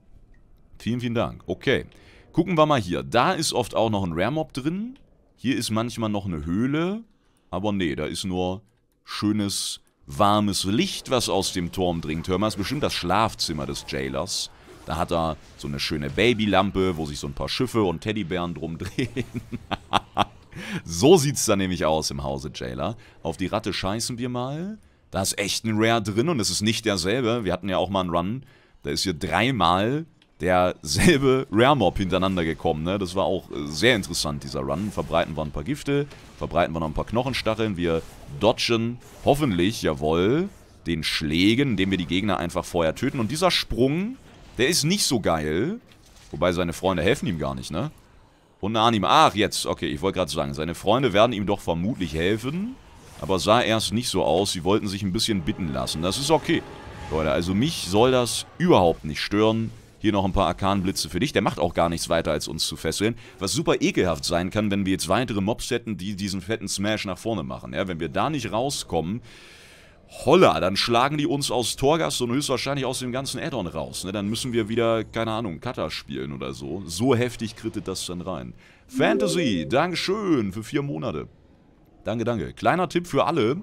Vielen, vielen Dank. Okay. Gucken wir mal hier. Da ist oft auch noch ein Rare Mob drin. Hier ist manchmal noch eine Höhle. Aber nee, da ist nur schönes, warmes Licht, was aus dem Turm dringt. Hör mal, ist bestimmt das Schlafzimmer des Jailers. Da hat er so eine schöne Babylampe, wo sich so ein paar Schiffe und Teddybären drum drehen. [LAUGHS] so sieht's dann nämlich aus im Hause Jailer. Auf die Ratte scheißen wir mal. Da ist echt ein Rare drin und es ist nicht derselbe. Wir hatten ja auch mal einen Run. Da ist hier dreimal derselbe Rare [LAUGHS] Mob hintereinander gekommen. Ne? Das war auch äh, sehr interessant, dieser Run. Verbreiten wir ein paar Gifte, verbreiten wir noch ein paar Knochenstacheln. Wir dodgen hoffentlich, jawohl, den Schlägen, indem wir die Gegner einfach vorher töten. Und dieser Sprung, der ist nicht so geil. Wobei seine Freunde helfen ihm gar nicht, ne? Und an ihm. Ach, jetzt. Okay, ich wollte gerade sagen, seine Freunde werden ihm doch vermutlich helfen. Aber sah erst nicht so aus. Sie wollten sich ein bisschen bitten lassen. Das ist okay. Leute, also mich soll das überhaupt nicht stören. Hier noch ein paar Arkanblitze für dich. Der macht auch gar nichts weiter, als uns zu fesseln. Was super ekelhaft sein kann, wenn wir jetzt weitere Mobs hätten, die diesen fetten Smash nach vorne machen. Ja, wenn wir da nicht rauskommen... Holla, dann schlagen die uns aus Torgas und höchstwahrscheinlich aus dem ganzen Addon raus. Ne? Dann müssen wir wieder, keine Ahnung, Cutter spielen oder so. So heftig krittet das dann rein. Fantasy, Dankeschön für vier Monate. Danke, danke. Kleiner Tipp für alle.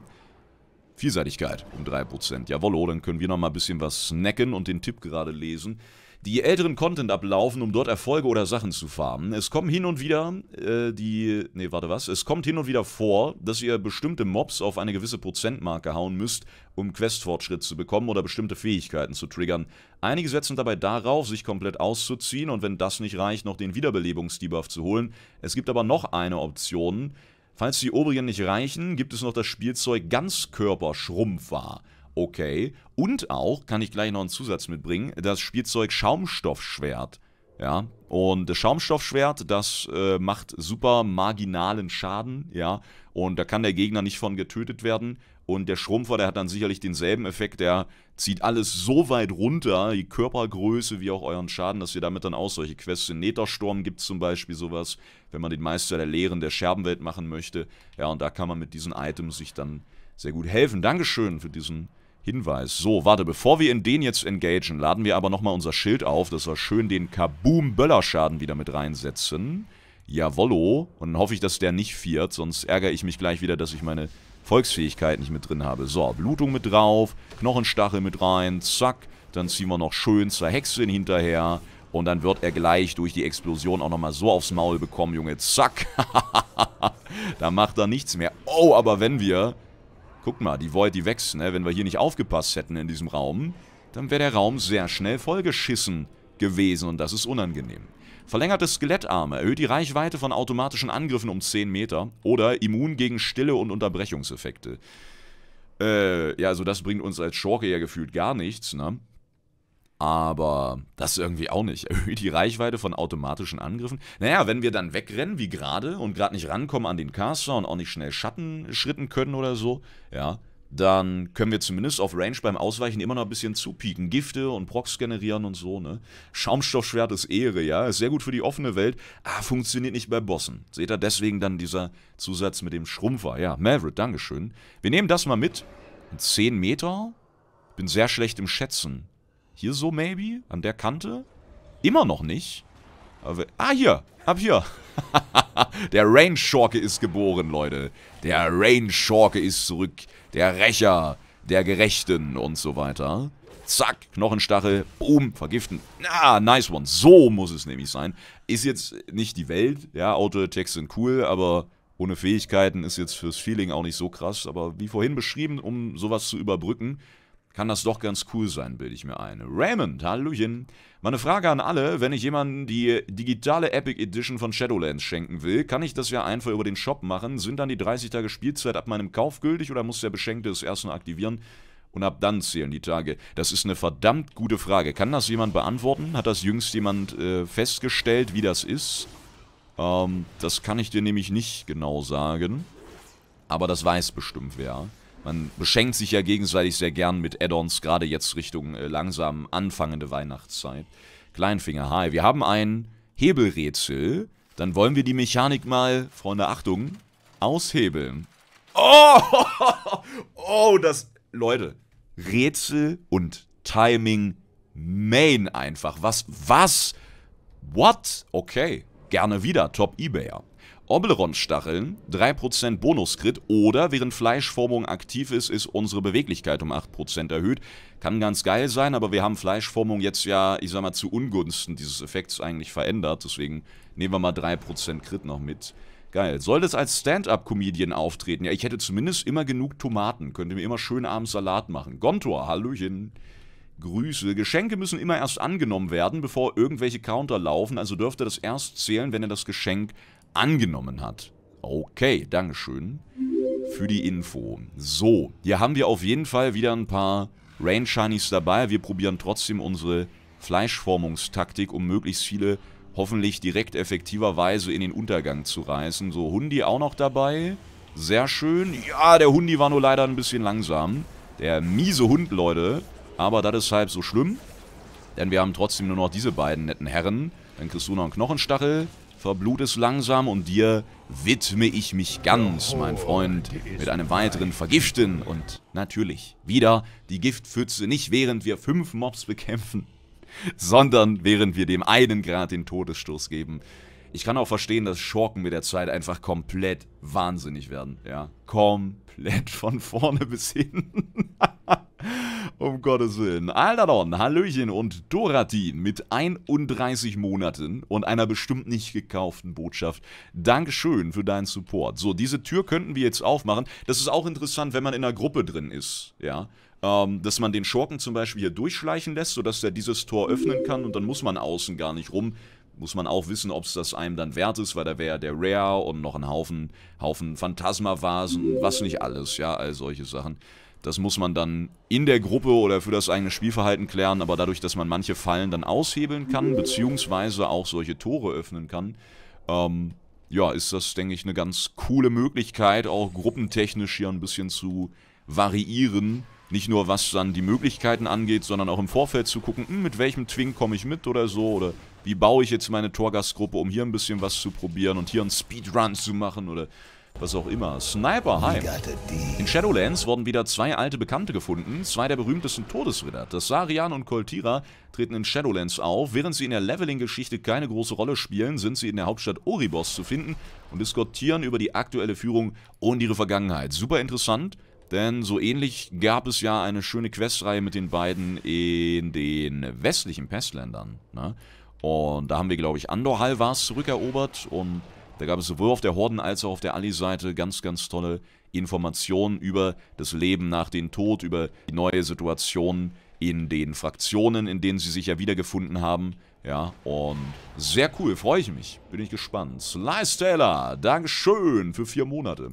Vielseitigkeit um 3%. Jawollo, dann können wir noch mal ein bisschen was snacken und den Tipp gerade lesen die älteren Content ablaufen, um dort Erfolge oder Sachen zu farmen. Es kommen hin und wieder äh, die. Nee, warte was. Es kommt hin und wieder vor, dass ihr bestimmte Mobs auf eine gewisse Prozentmarke hauen müsst, um Questfortschritt zu bekommen oder bestimmte Fähigkeiten zu triggern. Einige setzen dabei darauf, sich komplett auszuziehen und wenn das nicht reicht, noch den Wiederbelebungsdebuff zu holen. Es gibt aber noch eine Option. Falls die obrigen nicht reichen, gibt es noch das Spielzeug Ganzkörperschrumpfer okay. Und auch, kann ich gleich noch einen Zusatz mitbringen, das Spielzeug Schaumstoffschwert. Ja, und das Schaumstoffschwert, das äh, macht super marginalen Schaden, ja, und da kann der Gegner nicht von getötet werden. Und der Schrumpfer, der hat dann sicherlich denselben Effekt, der zieht alles so weit runter, die Körpergröße wie auch euren Schaden, dass ihr damit dann auch solche Quests in Nethersturm gibt zum Beispiel sowas, wenn man den Meister der Lehren der Scherbenwelt machen möchte. Ja, und da kann man mit diesen Items sich dann sehr gut helfen. Dankeschön für diesen Hinweis. So, warte, bevor wir in den jetzt engagen, laden wir aber nochmal unser Schild auf, dass wir schön den Kaboom-Böllerschaden wieder mit reinsetzen. Jawollo. Und dann hoffe ich, dass der nicht viert, sonst ärgere ich mich gleich wieder, dass ich meine Volksfähigkeit nicht mit drin habe. So, Blutung mit drauf, Knochenstachel mit rein, zack. Dann ziehen wir noch schön zur Hexin hinterher. Und dann wird er gleich durch die Explosion auch nochmal so aufs Maul bekommen, Junge. Zack. [LAUGHS] da macht er nichts mehr. Oh, aber wenn wir Guck mal, die Void, die wächst, ne? Wenn wir hier nicht aufgepasst hätten in diesem Raum, dann wäre der Raum sehr schnell vollgeschissen gewesen und das ist unangenehm. Verlängerte Skelettarme erhöht die Reichweite von automatischen Angriffen um 10 Meter oder immun gegen Stille und Unterbrechungseffekte. Äh, ja, also das bringt uns als Schorke ja gefühlt gar nichts, ne? aber das irgendwie auch nicht. [LAUGHS] Erhöht die Reichweite von automatischen Angriffen. Naja, wenn wir dann wegrennen, wie gerade, und gerade nicht rankommen an den Caster und auch nicht schnell Schatten schritten können oder so, ja, dann können wir zumindest auf Range beim Ausweichen immer noch ein bisschen zupieken. Gifte und Procs generieren und so, ne? Schaumstoffschwert ist Ehre, ja? Ist sehr gut für die offene Welt. Ah, funktioniert nicht bei Bossen. Seht ihr, deswegen dann dieser Zusatz mit dem Schrumpfer. Ja, Maverick, Dankeschön. Wir nehmen das mal mit. 10 Meter? Bin sehr schlecht im Schätzen. Hier so maybe? An der Kante? Immer noch nicht. Aber, ah, hier. Ab hier. [LAUGHS] der Range Schorke ist geboren, Leute. Der Range Schorke ist zurück. Der Rächer der Gerechten und so weiter. Zack, Knochenstachel, boom, vergiften. Ah, nice one. So muss es nämlich sein. Ist jetzt nicht die Welt. Ja, Auto-Attacks sind cool, aber ohne Fähigkeiten ist jetzt fürs Feeling auch nicht so krass. Aber wie vorhin beschrieben, um sowas zu überbrücken, kann das doch ganz cool sein, bilde ich mir ein. Raymond, Hallöchen. Meine Frage an alle, wenn ich jemandem die digitale Epic Edition von Shadowlands schenken will, kann ich das ja einfach über den Shop machen? Sind dann die 30 Tage Spielzeit ab meinem Kauf gültig oder muss der Beschenkte es erst noch aktivieren? Und ab dann zählen die Tage. Das ist eine verdammt gute Frage. Kann das jemand beantworten? Hat das jüngst jemand äh, festgestellt, wie das ist? Ähm, das kann ich dir nämlich nicht genau sagen. Aber das weiß bestimmt wer. Man beschenkt sich ja gegenseitig sehr gern mit Add-ons, gerade jetzt Richtung äh, langsam anfangende Weihnachtszeit. Kleinfinger, hi. Wir haben ein Hebelrätsel. Dann wollen wir die Mechanik mal, Freunde, Achtung, aushebeln. Oh, [LAUGHS] oh, das, Leute, Rätsel und Timing Main einfach. Was, was? What? Okay, gerne wieder, Top Ebayer. Obleron-Stacheln 3% Bonus-Crit oder während Fleischformung aktiv ist, ist unsere Beweglichkeit um 8% erhöht. Kann ganz geil sein, aber wir haben Fleischformung jetzt ja, ich sag mal, zu Ungunsten dieses Effekts eigentlich verändert. Deswegen nehmen wir mal 3% Crit noch mit. Geil. Soll das als Stand-Up-Comedian auftreten? Ja, ich hätte zumindest immer genug Tomaten. Könnte mir immer schön abends Salat machen. Gontor, Hallöchen. Grüße. Geschenke müssen immer erst angenommen werden, bevor irgendwelche Counter laufen, also dürfte das erst zählen, wenn er das Geschenk angenommen hat. Okay, Dankeschön für die Info. So, hier haben wir auf jeden Fall wieder ein paar Rain Shinies dabei. Wir probieren trotzdem unsere Fleischformungstaktik, um möglichst viele hoffentlich direkt effektiverweise in den Untergang zu reißen. So, Hundi auch noch dabei. Sehr schön. Ja, der Hundi war nur leider ein bisschen langsam. Der miese Hund, Leute. Aber das ist halb so schlimm. Denn wir haben trotzdem nur noch diese beiden netten Herren. Dann kriegst du noch einen Knochenstachel verblutest langsam und dir widme ich mich ganz, mein Freund, mit einem weiteren Vergiften und natürlich wieder die Giftpfütze nicht während wir fünf Mobs bekämpfen, [LAUGHS] sondern während wir dem einen Grad den Todesstoß geben. Ich kann auch verstehen, dass Schorken mit der Zeit einfach komplett wahnsinnig werden, ja. Komplett von vorne bis hinten. [LAUGHS] Um Gottes Willen. Aldadon, Hallöchen und Doratin mit 31 Monaten und einer bestimmt nicht gekauften Botschaft. Dankeschön für deinen Support. So, diese Tür könnten wir jetzt aufmachen. Das ist auch interessant, wenn man in einer Gruppe drin ist, ja. Ähm, dass man den Schurken zum Beispiel hier durchschleichen lässt, sodass er dieses Tor öffnen kann und dann muss man außen gar nicht rum muss man auch wissen, ob es das einem dann wert ist, weil da wäre der Rare und noch ein Haufen, Haufen Phantasma-Vasen und was nicht alles, ja, all solche Sachen. Das muss man dann in der Gruppe oder für das eigene Spielverhalten klären, aber dadurch, dass man manche Fallen dann aushebeln kann, beziehungsweise auch solche Tore öffnen kann, ähm, ja, ist das, denke ich, eine ganz coole Möglichkeit, auch gruppentechnisch hier ein bisschen zu variieren. Nicht nur, was dann die Möglichkeiten angeht, sondern auch im Vorfeld zu gucken, mh, hm, mit welchem Twing komme ich mit oder so, oder wie baue ich jetzt meine Torgastgruppe, um hier ein bisschen was zu probieren und hier einen Speedrun zu machen oder was auch immer. Sniper, hi. In Shadowlands wurden wieder zwei alte Bekannte gefunden, zwei der berühmtesten Todesritter. Sarian und Koltira treten in Shadowlands auf. Während sie in der Leveling-Geschichte keine große Rolle spielen, sind sie in der Hauptstadt Oribos zu finden und diskutieren über die aktuelle Führung und ihre Vergangenheit. Super interessant. Denn so ähnlich gab es ja eine schöne Questreihe mit den beiden in den westlichen Pestländern. Ne? Und da haben wir, glaube ich, Andor Halvars zurückerobert und da gab es sowohl auf der Horden- als auch auf der Ali-Seite ganz, ganz tolle Informationen über das Leben nach dem Tod, über die neue Situation in den Fraktionen, in denen sie sich ja wiedergefunden haben. Ja, und sehr cool, freue ich mich. Bin ich gespannt. Slice Taylor, Dankeschön für vier Monate.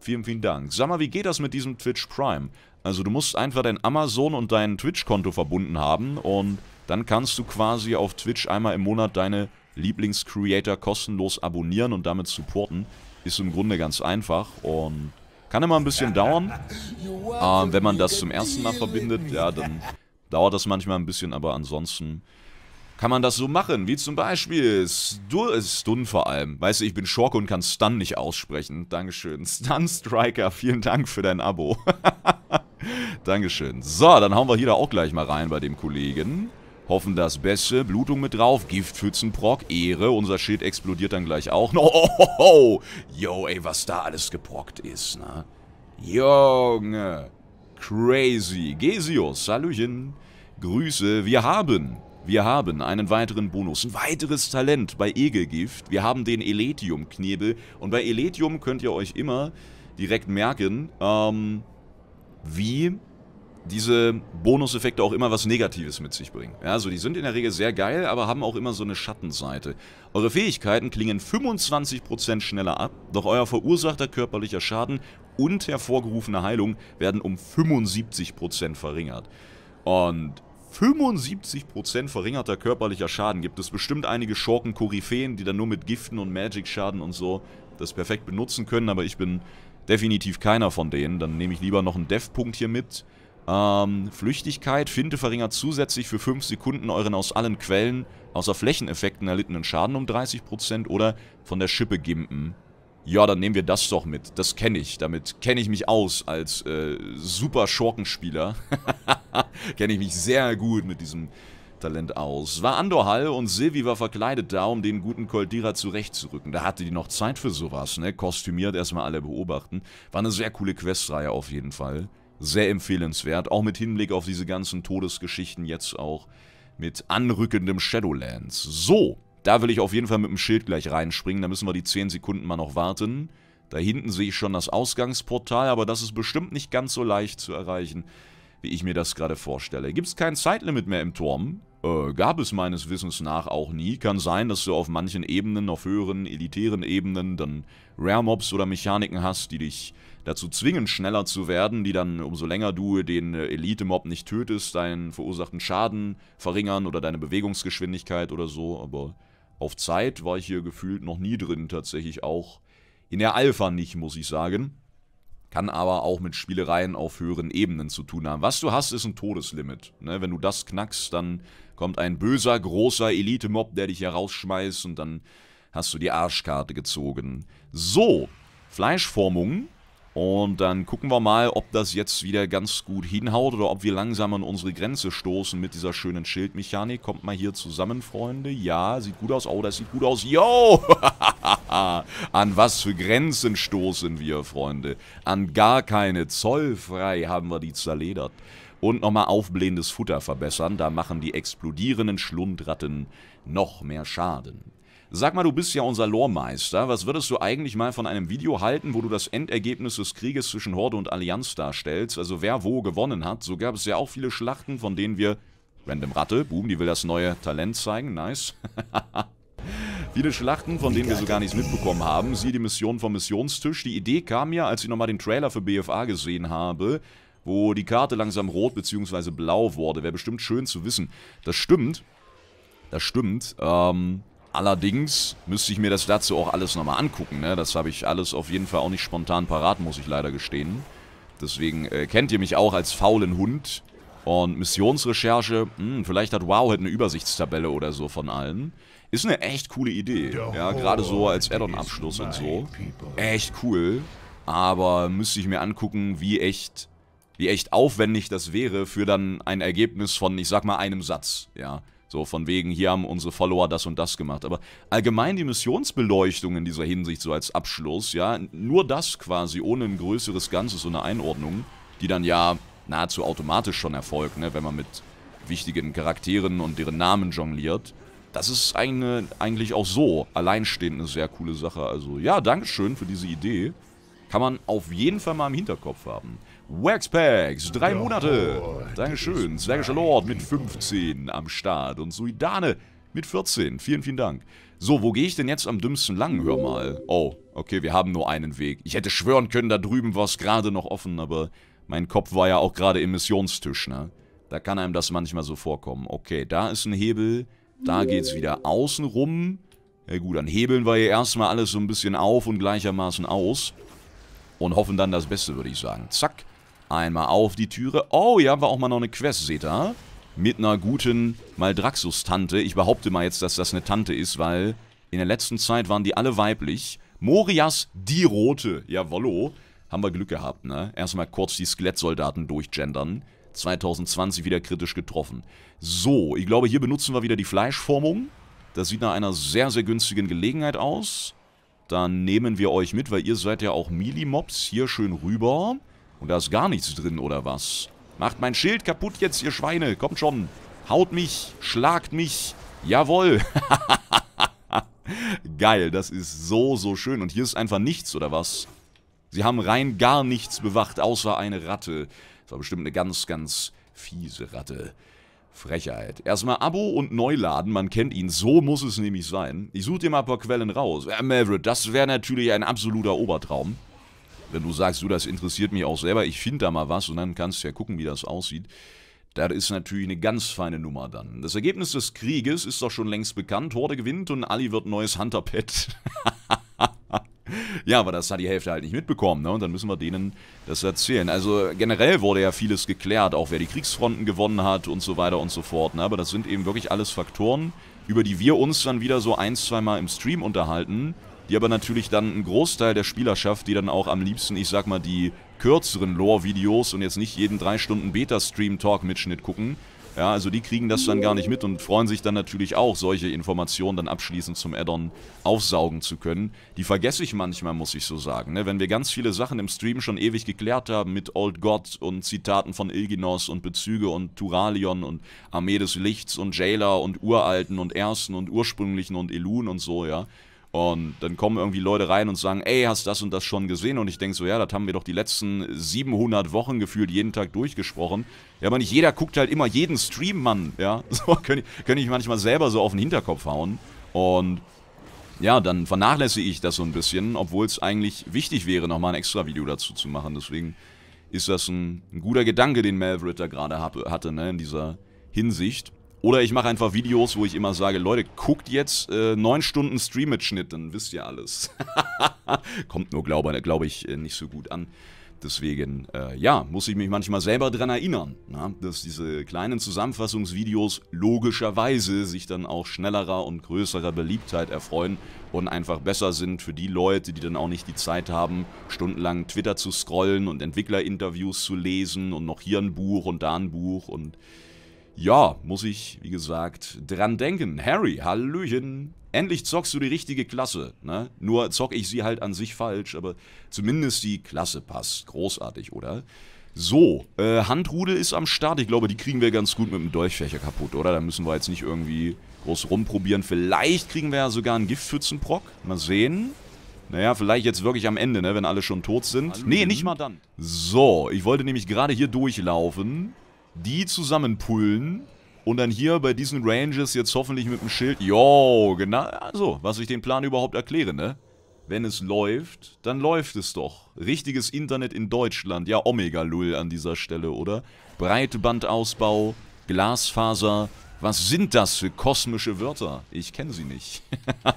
Vielen, vielen Dank. Sag mal, wie geht das mit diesem Twitch Prime? Also du musst einfach dein Amazon und dein Twitch-Konto verbunden haben und dann kannst du quasi auf Twitch einmal im Monat deine Lieblingscreator kostenlos abonnieren und damit supporten. Ist im Grunde ganz einfach und kann immer ein bisschen dauern. Ähm, wenn man das zum ersten Mal verbindet, ja, dann dauert das manchmal ein bisschen, aber ansonsten kann man das so machen, wie zum Beispiel Stun, äh, Stun vor allem. Weißt du, ich bin Schorke und kann Stun nicht aussprechen. Dankeschön. Stun Striker, vielen Dank für dein Abo. [LAUGHS] Dankeschön. So, dann hauen wir hier da auch gleich mal rein bei dem Kollegen. Hoffen das Beste. Blutung mit drauf. Giftpfützenprock. Ehre. Unser Schild explodiert dann gleich auch. No, oh, oh, oh. Yo, ey, was da alles geprockt ist, ne? Junge. Crazy. Gesius, Hallöchen. Grüße. Wir haben wir haben einen weiteren Bonus, ein weiteres Talent bei Egelgift. Wir haben den Eletium-Knebel. Und bei Eletium könnt ihr euch immer direkt merken, ähm, wie diese Bonuseffekte auch immer was Negatives mit sich bringen. Ja, also die sind in der Regel sehr geil, aber haben auch immer so eine Schattenseite. Eure Fähigkeiten klingen 25% schneller ab, doch euer verursachter körperlicher Schaden und hervorgerufene Heilung werden um 75% verringert. Und 75% verringerter körperlicher Schaden gibt es bestimmt einige Schurken-Koryphäen, die dann nur mit Giften und Magic-Schaden und so das perfekt benutzen können, aber ich bin definitiv keiner von denen. Dann nehme ich lieber noch einen Dev-Punkt hier mit ähm, Flüchtigkeit. Finte verringert zusätzlich für 5 Sekunden euren aus allen Quellen, außer Flächeneffekten erlittenen Schaden um 30% oder von der Schippe gimpen. Ja, dann nehmen wir das doch mit. Das kenne ich. Damit kenne ich mich aus als äh, super Schurkenspieler. [LAUGHS] kenne ich mich sehr gut mit diesem Talent aus. War Andorhall und Silvi war verkleidet da, um den guten Koldira zurechtzurücken. Da hatte die noch Zeit für sowas, ne? Kostümiert erstmal alle beobachten. War eine sehr coole Questreihe auf jeden Fall. Sehr empfehlenswert, auch mit Hinblick auf diese ganzen Todesgeschichten jetzt auch mit anrückendem Shadowlands. So, da will ich auf jeden Fall mit dem Schild gleich reinspringen, da müssen wir die 10 Sekunden mal noch warten. Da hinten sehe ich schon das Ausgangsportal, aber das ist bestimmt nicht ganz so leicht zu erreichen, wie ich mir das gerade vorstelle. Gibt es kein Zeitlimit mehr im Turm? Äh, gab es meines Wissens nach auch nie. Kann sein, dass du auf manchen Ebenen, auf höheren, elitären Ebenen dann Rare-Mobs oder Mechaniken hast, die dich dazu zwingen, schneller zu werden, die dann, umso länger du den äh, Elite-Mob nicht tötest, deinen verursachten Schaden verringern oder deine Bewegungsgeschwindigkeit oder so, aber auf Zeit war ich hier gefühlt noch nie drin, tatsächlich auch. In der Alpha nicht, muss ich sagen. Kann aber auch mit Spielereien auf höheren Ebenen zu tun haben. Was du hast, ist ein Todeslimit. Ne? Wenn du das knackst, dann kommt ein böser, großer Elite-Mob, der dich herausschmeißt und dann hast du die Arschkarte gezogen. So, Fleischformungen und dann gucken wir mal, ob das jetzt wieder ganz gut hinhaut oder ob wir langsam an unsere Grenze stoßen mit dieser schönen Schildmechanik. Kommt mal hier zusammen, Freunde. Ja, sieht gut aus. Oh, das sieht gut aus. Yo! [LAUGHS] an was für Grenzen stoßen wir, Freunde? An gar keine. Zollfrei haben wir die zerledert. Und nochmal aufblähendes Futter verbessern. Da machen die explodierenden Schlundratten noch mehr Schaden. Sag mal, du bist ja unser Lormeister. Was würdest du eigentlich mal von einem Video halten, wo du das Endergebnis des Krieges zwischen Horde und Allianz darstellst? Also wer wo gewonnen hat. So gab es ja auch viele Schlachten, von denen wir... Random Ratte, boom, die will das neue Talent zeigen. Nice. [LAUGHS] Viele Schlachten, von denen wir so gar nichts mitbekommen haben. Siehe die Mission vom Missionstisch. Die Idee kam ja, als ich nochmal den Trailer für BFA gesehen habe, wo die Karte langsam rot bzw. blau wurde. Wäre bestimmt schön zu wissen. Das stimmt. Das stimmt. Ähm, Allerdings müsste ich mir das dazu auch alles nochmal angucken. Ne? Das habe ich alles auf jeden Fall auch nicht spontan parat, muss ich leider gestehen. Deswegen äh, kennt ihr mich auch als faulen Hund. Und Missionsrecherche, hm, vielleicht hat WoW halt eine Übersichtstabelle oder so von allen. Ist eine echt coole Idee. Ja, gerade so als Addon-Abschluss und so. Echt cool. Aber müsste ich mir angucken, wie echt, wie echt aufwendig das wäre für dann ein Ergebnis von, ich sag mal, einem Satz. Ja. So von wegen, hier haben unsere Follower das und das gemacht. Aber allgemein die Missionsbeleuchtung in dieser Hinsicht so als Abschluss, ja, nur das quasi ohne ein größeres Ganzes, so eine Einordnung, die dann ja nahezu automatisch schon erfolgt, ne, wenn man mit wichtigen Charakteren und deren Namen jongliert. Das ist eine, eigentlich auch so alleinstehend eine sehr coole Sache. Also ja, Dankeschön für diese Idee. Kann man auf jeden Fall mal im Hinterkopf haben. Waxpacks, drei Monate. Dankeschön. Zwergischer Lord mit 15 am Start. Und Suidane mit 14. Vielen, vielen Dank. So, wo gehe ich denn jetzt am dümmsten lang? Hör mal. Oh, okay, wir haben nur einen Weg. Ich hätte schwören können, da drüben war es gerade noch offen, aber mein Kopf war ja auch gerade im Missionstisch, ne? Da kann einem das manchmal so vorkommen. Okay, da ist ein Hebel. Da geht's wieder außen rum. Ja gut, dann hebeln wir hier erstmal alles so ein bisschen auf und gleichermaßen aus. Und hoffen dann das Beste, würde ich sagen. Zack. Einmal auf die Türe. Oh, hier haben wir auch mal noch eine Quest, seht ihr? Mit einer guten Maldraxus-Tante. Ich behaupte mal jetzt, dass das eine Tante ist, weil in der letzten Zeit waren die alle weiblich. Morias die Rote. Jawollo. Haben wir Glück gehabt, ne? Erstmal kurz die Skelettsoldaten durchgendern. 2020 wieder kritisch getroffen. So, ich glaube, hier benutzen wir wieder die Fleischformung. Das sieht nach einer sehr, sehr günstigen Gelegenheit aus. Dann nehmen wir euch mit, weil ihr seid ja auch Mili-Mobs. Hier schön rüber. Und da ist gar nichts drin, oder was? Macht mein Schild kaputt jetzt, ihr Schweine. Kommt schon. Haut mich. Schlagt mich. Jawohl. [LAUGHS] Geil, das ist so, so schön. Und hier ist einfach nichts, oder was? Sie haben rein gar nichts bewacht, außer eine Ratte. Das war bestimmt eine ganz, ganz fiese Ratte. Frechheit. Erstmal Abo und Neuladen, man kennt ihn, so muss es nämlich sein. Ich suche dir mal ein paar Quellen raus. Äh, Maverick, das wäre natürlich ein absoluter Obertraum wenn du sagst, du, das interessiert mich auch selber, ich finde da mal was und dann kannst du ja gucken, wie das aussieht. Das ist natürlich eine ganz feine Nummer dann. Das Ergebnis des Krieges ist doch schon längst bekannt. Horde gewinnt und Ali wird neues Hunter-Pet. [LAUGHS] ja, aber das hat die Hälfte halt nicht mitbekommen, ne? Und dann müssen wir denen das erzählen. Also generell wurde ja vieles geklärt, auch wer die Kriegsfronten gewonnen hat und so weiter und so fort. Ne? Aber das sind eben wirklich alles Faktoren, über die wir uns dann wieder so ein, zweimal im Stream unterhalten die aber natürlich dann einen Großteil der Spielerschaft, die dann auch am liebsten, ich sag mal, die kürzeren Lore-Videos und jetzt nicht jeden 3 Stunden Beta-Stream-Talk-Mitschnitt gucken. Ja, also die kriegen das dann gar nicht mit und freuen sich dann natürlich auch, solche Informationen dann abschließend zum Addon aufsaugen zu können. Die vergesse ich manchmal, muss ich so sagen. Ne? Wenn wir ganz viele Sachen im Stream schon ewig geklärt haben mit Old God und Zitaten von Ilginos und Bezüge und Turalion und Armee des Lichts und Jailer und Uralten und Ersten und Ursprünglichen und Elun und so, ja. Und dann kommen irgendwie Leute rein und sagen, ey, hast das und das schon gesehen? Und ich denke so, ja, das haben wir doch die letzten 700 Wochen gefühlt jeden Tag durchgesprochen. Ja, aber nicht jeder guckt halt immer jeden Stream, Mann. Ja, [LAUGHS] so könnte könnt ich manchmal selber so auf den Hinterkopf hauen. Und ja, dann vernachlässige ich das so ein bisschen, obwohl es eigentlich wichtig wäre, nochmal ein extra Video dazu zu machen. Deswegen ist das ein, ein guter Gedanke, den Melvritt da gerade hatte, ne, in dieser Hinsicht. Oder ich mache einfach Videos, wo ich immer sage, Leute, guckt jetzt äh, Stunden Stream mit Schnitt, dann wisst ihr alles. [LAUGHS] Kommt nur, glaube glaub ich, äh, nicht so gut an. Deswegen, äh, ja, muss ich mich manchmal selber dran erinnern, na, ne? dass diese kleinen Zusammenfassungsvideos logischerweise sich dann auch schnellerer und größerer Beliebtheit erfreuen und einfach besser sind für die Leute, die dann auch nicht die Zeit haben, stundenlang Twitter zu scrollen und Entwicklerinterviews zu lesen und noch hier ein Buch und da ein Buch und ja, muss ich, wie gesagt, dran denken. Harry, Hallöchen. Endlich zockst du die richtige Klasse. Ne? Nur zock ich sie halt an sich falsch, aber zumindest die Klasse passt. Großartig, oder? So, äh, Handrudel ist am Start. Ich glaube, die kriegen wir ganz gut mit dem Dolchfächer kaputt, oder? Da müssen wir jetzt nicht irgendwie groß rumprobieren. Vielleicht kriegen wir ja sogar einen Giftpfützenprock. Mal sehen. Naja, vielleicht jetzt wirklich am Ende, ne? Wenn alle schon tot sind. Hallo. Nee, nicht mal dann. So, ich wollte nämlich gerade hier durchlaufen die zusammenpullen und dann hier bei diesen Ranges jetzt hoffentlich mit dem Schild... Jo, genau, also, was ich den Plan überhaupt erkläre, ne? Wenn es läuft, dann läuft es doch. Richtiges Internet in Deutschland. Ja, Omega-Lull an dieser Stelle, oder? Breitbandausbau, Glasfaser. Was sind das für kosmische Wörter? Ich kenne sie nicht. [LAUGHS]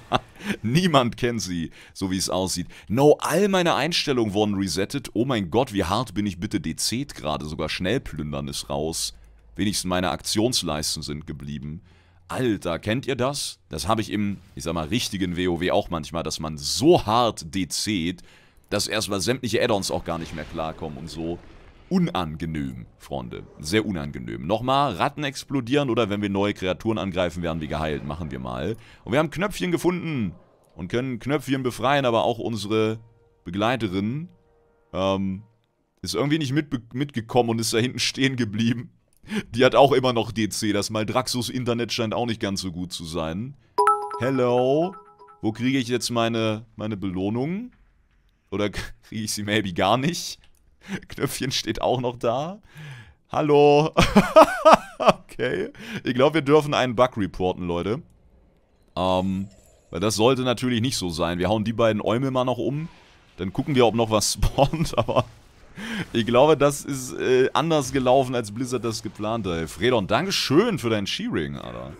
Niemand kennt sie, so wie es aussieht. No, all meine Einstellungen wurden resettet. Oh mein Gott, wie hart bin ich bitte dezent gerade. Sogar Schnellplündern ist raus. Wenigstens meine Aktionsleisten sind geblieben. Alter, kennt ihr das? Das habe ich im, ich sag mal, richtigen WoW auch manchmal, dass man so hart dezent, dass erstmal sämtliche Add-ons auch gar nicht mehr klarkommen und so unangenehm, Freunde. Sehr unangenehm. Nochmal, Ratten explodieren oder wenn wir neue Kreaturen angreifen, werden wir geheilt. Machen wir mal. Und wir haben Knöpfchen gefunden und können Knöpfchen befreien, aber auch unsere Begleiterin ähm, ist irgendwie nicht mit, mitgekommen und ist da hinten stehen geblieben. Die hat auch immer noch DC. Das Maldraxus Internet scheint auch nicht ganz so gut zu sein. Hello? Wo kriege ich jetzt meine, meine Belohnung? Oder [LAUGHS] kriege ich sie maybe gar nicht? [LAUGHS] Knöpfchen steht auch noch da. Hallo. [LAUGHS] okay. Ich glaube, wir dürfen einen Bug reporten, Leute. Ähm, weil das sollte natürlich nicht so sein. Wir hauen die beiden Eumel mal noch um. Dann gucken wir, ob noch was [LAUGHS] spawnt, aber... Ich glaube, das ist äh, anders gelaufen, als Blizzard das geplant hat. Fredon, Dankeschön für deinen She-Ring, Alter.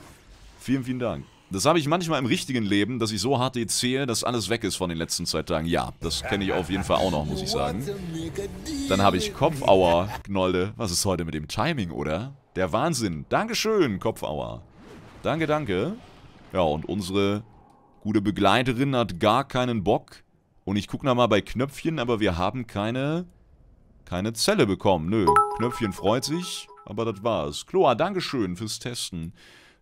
Vielen, vielen Dank. Das habe ich manchmal im richtigen Leben, dass ich so hart die zähle, dass alles weg ist von den letzten zwei Tagen. Ja, das kenne ich auf jeden Fall auch noch, muss ich sagen. Dann habe ich Kopfauer. Knolde, was ist heute mit dem Timing, oder? Der Wahnsinn. Dankeschön, Kopfauer. Danke, danke. Ja, und unsere gute Begleiterin hat gar keinen Bock. Und ich gucke nochmal bei Knöpfchen, aber wir haben keine... keine Zelle bekommen. Nö, Knöpfchen freut sich, aber das war's. Kloa, Dankeschön fürs Testen.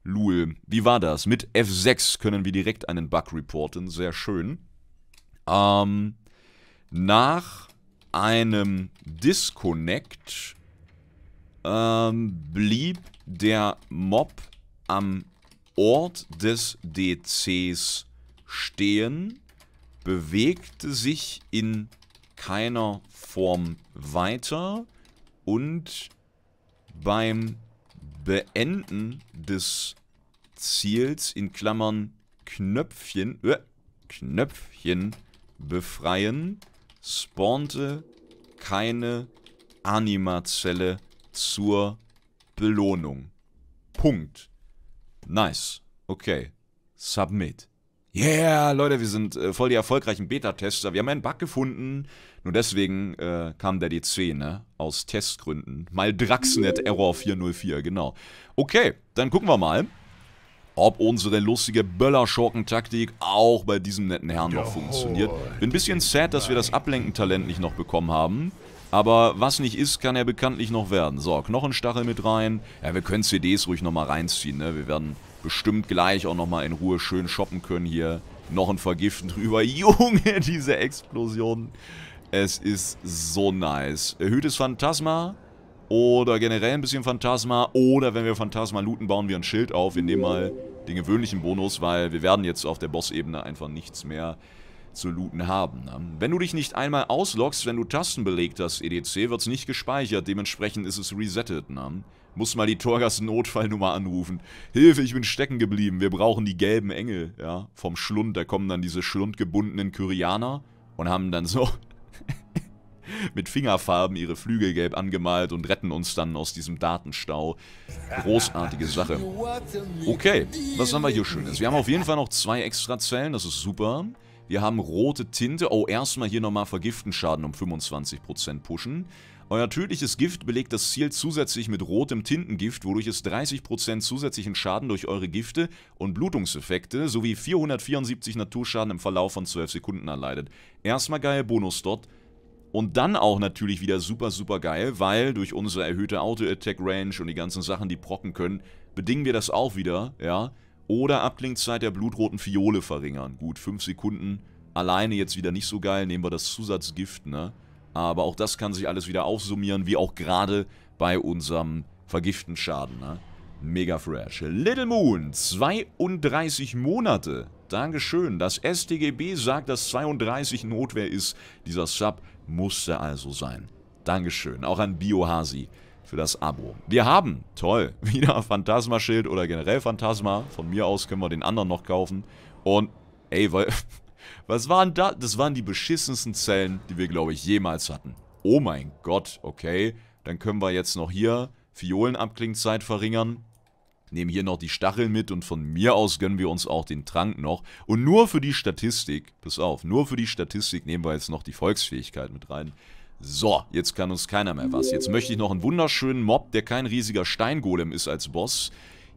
Lul. Wie war das? Mit F6 können wir direkt einen Bug reporten. Sehr schön. Ähm, nach einem Disconnect ähm, blieb der Mob am Ort des DCs stehen, bewegte sich in keiner Form weiter und beim Beenden des Ziels in Klammern Knöpfchen, äh, Knöpfchen befreien, spawnte keine Animazelle zur Belohnung. Punkt. Nice. Okay. Submit. Yeah, Leute, wir sind äh, voll die erfolgreichen Beta-Tester. Wir haben einen Bug gefunden, nur deswegen äh, kam der DC, ne? Aus Testgründen. Mal Draxnet Error 404, genau. Okay, dann gucken wir mal, ob unsere lustige Böller-Schurken-Taktik auch bei diesem netten Herrn noch funktioniert. Bin ein bisschen sad, dass wir das Ablenkentalent nicht noch bekommen haben. Aber was nicht ist, kann er bekanntlich noch werden. So, Knochenstachel mit rein. Ja, wir können CDs ruhig nochmal reinziehen, ne? Wir werden bestimmt gleich auch nochmal in Ruhe schön shoppen können hier. Noch ein vergiften drüber. [LAUGHS] Junge, diese Explosionen. Es ist so nice. Erhöhtes Phantasma oder generell ein bisschen Phantasma oder wenn wir Phantasma looten, bauen wir ein Schild auf. Wir nehmen mal den gewöhnlichen Bonus, weil wir werden jetzt auf der Bossebene einfach nichts mehr zu looten haben. Ne? Wenn du dich nicht einmal ausloggst, wenn du Tasten belegt hast, EDC, wird es nicht gespeichert, dementsprechend ist es resettet. Ne? Muss mal die Torgas Notfallnummer anrufen. Hilfe, ich bin stecken geblieben, wir brauchen die gelben Engel, ja, vom Schlund. Da kommen dann diese schlundgebundenen Kyrianer und haben dann so [LAUGHS] mit Fingerfarben ihre Flügel gelb angemalt und retten uns dann aus diesem Datenstau. Großartige Sache. Okay, was haben wir hier Schönes? Wir haben auf jeden Fall noch zwei Extrazellen, das ist super. Wir haben rote Tinte. Oh, erstmal hier nochmal Vergiftenschaden um 25% pushen. Euer tödliches Gift belegt das Ziel zusätzlich mit rotem Tintengift, wodurch es 30% zusätzlichen Schaden durch eure Gifte und Blutungseffekte sowie 474 Naturschaden im Verlauf von 12 Sekunden erleidet. Erstmal geil, Bonus dort. Und dann auch natürlich wieder super, super geil, weil durch unsere erhöhte Auto-Attack-Range und die ganzen Sachen, die procken können, bedingen wir das auch wieder, ja. Oder Abklingzeit der blutroten Fiole verringern. Gut, 5 Sekunden. Alleine jetzt wieder nicht so geil, nehmen wir das Zusatzgift, ne. Aber auch das kann sich alles wieder aufsummieren, wie auch gerade bei unserem Vergiftenschaden. Ne? Mega fresh. Little Moon, 32 Monate. Dankeschön. Das StGB sagt, dass 32 Notwehr ist. Dieser Sub musste also sein. Dankeschön. Auch an Biohasi für das Abo. Wir haben, toll, [LAUGHS] wieder Phantasma-Schild oder generell Phantasma. Von mir aus können wir den anderen noch kaufen. Und, ey, weil... [LAUGHS] Was waren da? Das waren die beschissensten Zellen, die wir, glaube ich, jemals hatten. Oh mein Gott, okay. Dann können wir jetzt noch hier Fiolenabklingzeit verringern. Nehmen hier noch die Stacheln mit und von mir aus gönnen wir uns auch den Trank noch. Und nur für die Statistik, pass auf, nur für die Statistik nehmen wir jetzt noch die Volksfähigkeit mit rein. So, jetzt kann uns keiner mehr was. Jetzt möchte ich noch einen wunderschönen Mob, der kein riesiger Steingolem ist als Boss.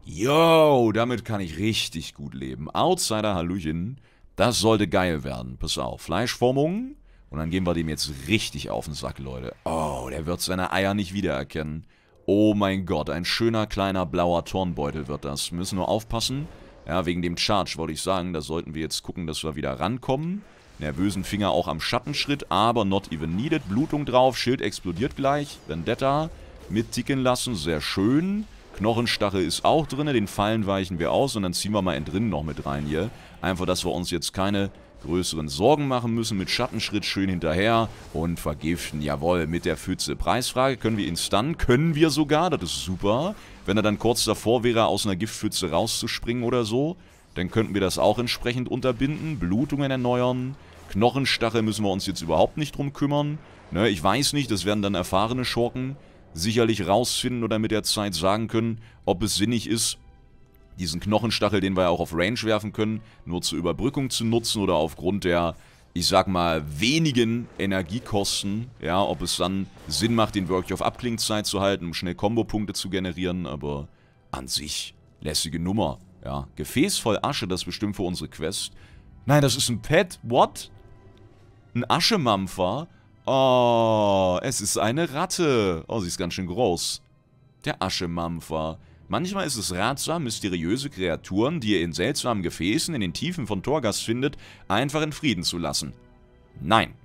Yo, damit kann ich richtig gut leben. Outsider, Hallöchen. Das sollte geil werden. Pass auf. Fleischformung. Und dann geben wir dem jetzt richtig auf den Sack, Leute. Oh, der wird seine Eier nicht wiedererkennen. Oh mein Gott, ein schöner kleiner blauer Tornbeutel wird das. Wir müssen nur aufpassen. Ja, wegen dem Charge wollte ich sagen, da sollten wir jetzt gucken, dass wir wieder rankommen. Nervösen Finger auch am Schattenschritt, aber not even needed. Blutung drauf, Schild explodiert gleich. Vendetta mitticken lassen, sehr schön. Knochenstache ist auch drin, den Fallen weichen wir aus und dann ziehen wir mal entrinnen noch mit rein hier. Einfach, dass wir uns jetzt keine größeren Sorgen machen müssen. Mit Schattenschritt schön hinterher und vergiften. Jawohl, mit der Pfütze. Preisfrage, können wir ihn stunnen? Können wir sogar, das ist super. Wenn er dann kurz davor wäre, aus einer Giftpfütze rauszuspringen oder so, dann könnten wir das auch entsprechend unterbinden. Blutungen erneuern. Knochenstache müssen wir uns jetzt überhaupt nicht drum kümmern. Ne, ich weiß nicht, das werden dann erfahrene Schurken sicherlich rausfinden oder mit der Zeit sagen können, ob es sinnig ist, diesen Knochenstachel, den wir ja auch auf Range werfen können, nur zur Überbrückung zu nutzen oder aufgrund der, ich sag mal, wenigen Energiekosten, ja, ob es dann Sinn macht, den wirklich auf Abklingzeit zu halten, um schnell Kombo-Punkte zu generieren, aber an sich lässige Nummer, ja. Gefäß voll Asche, das bestimmt für unsere Quest. Nein, das ist ein Pet, what? Ein Aschemampfer? Oh, es ist eine Ratte. Oh, sie ist ganz schön groß. Der Aschemampfer. Manchmal ist es ratsam, mysteriöse Kreaturen, die ihr in seltsamen Gefäßen in den Tiefen von Torgast findet, einfach in Frieden zu lassen. Nein.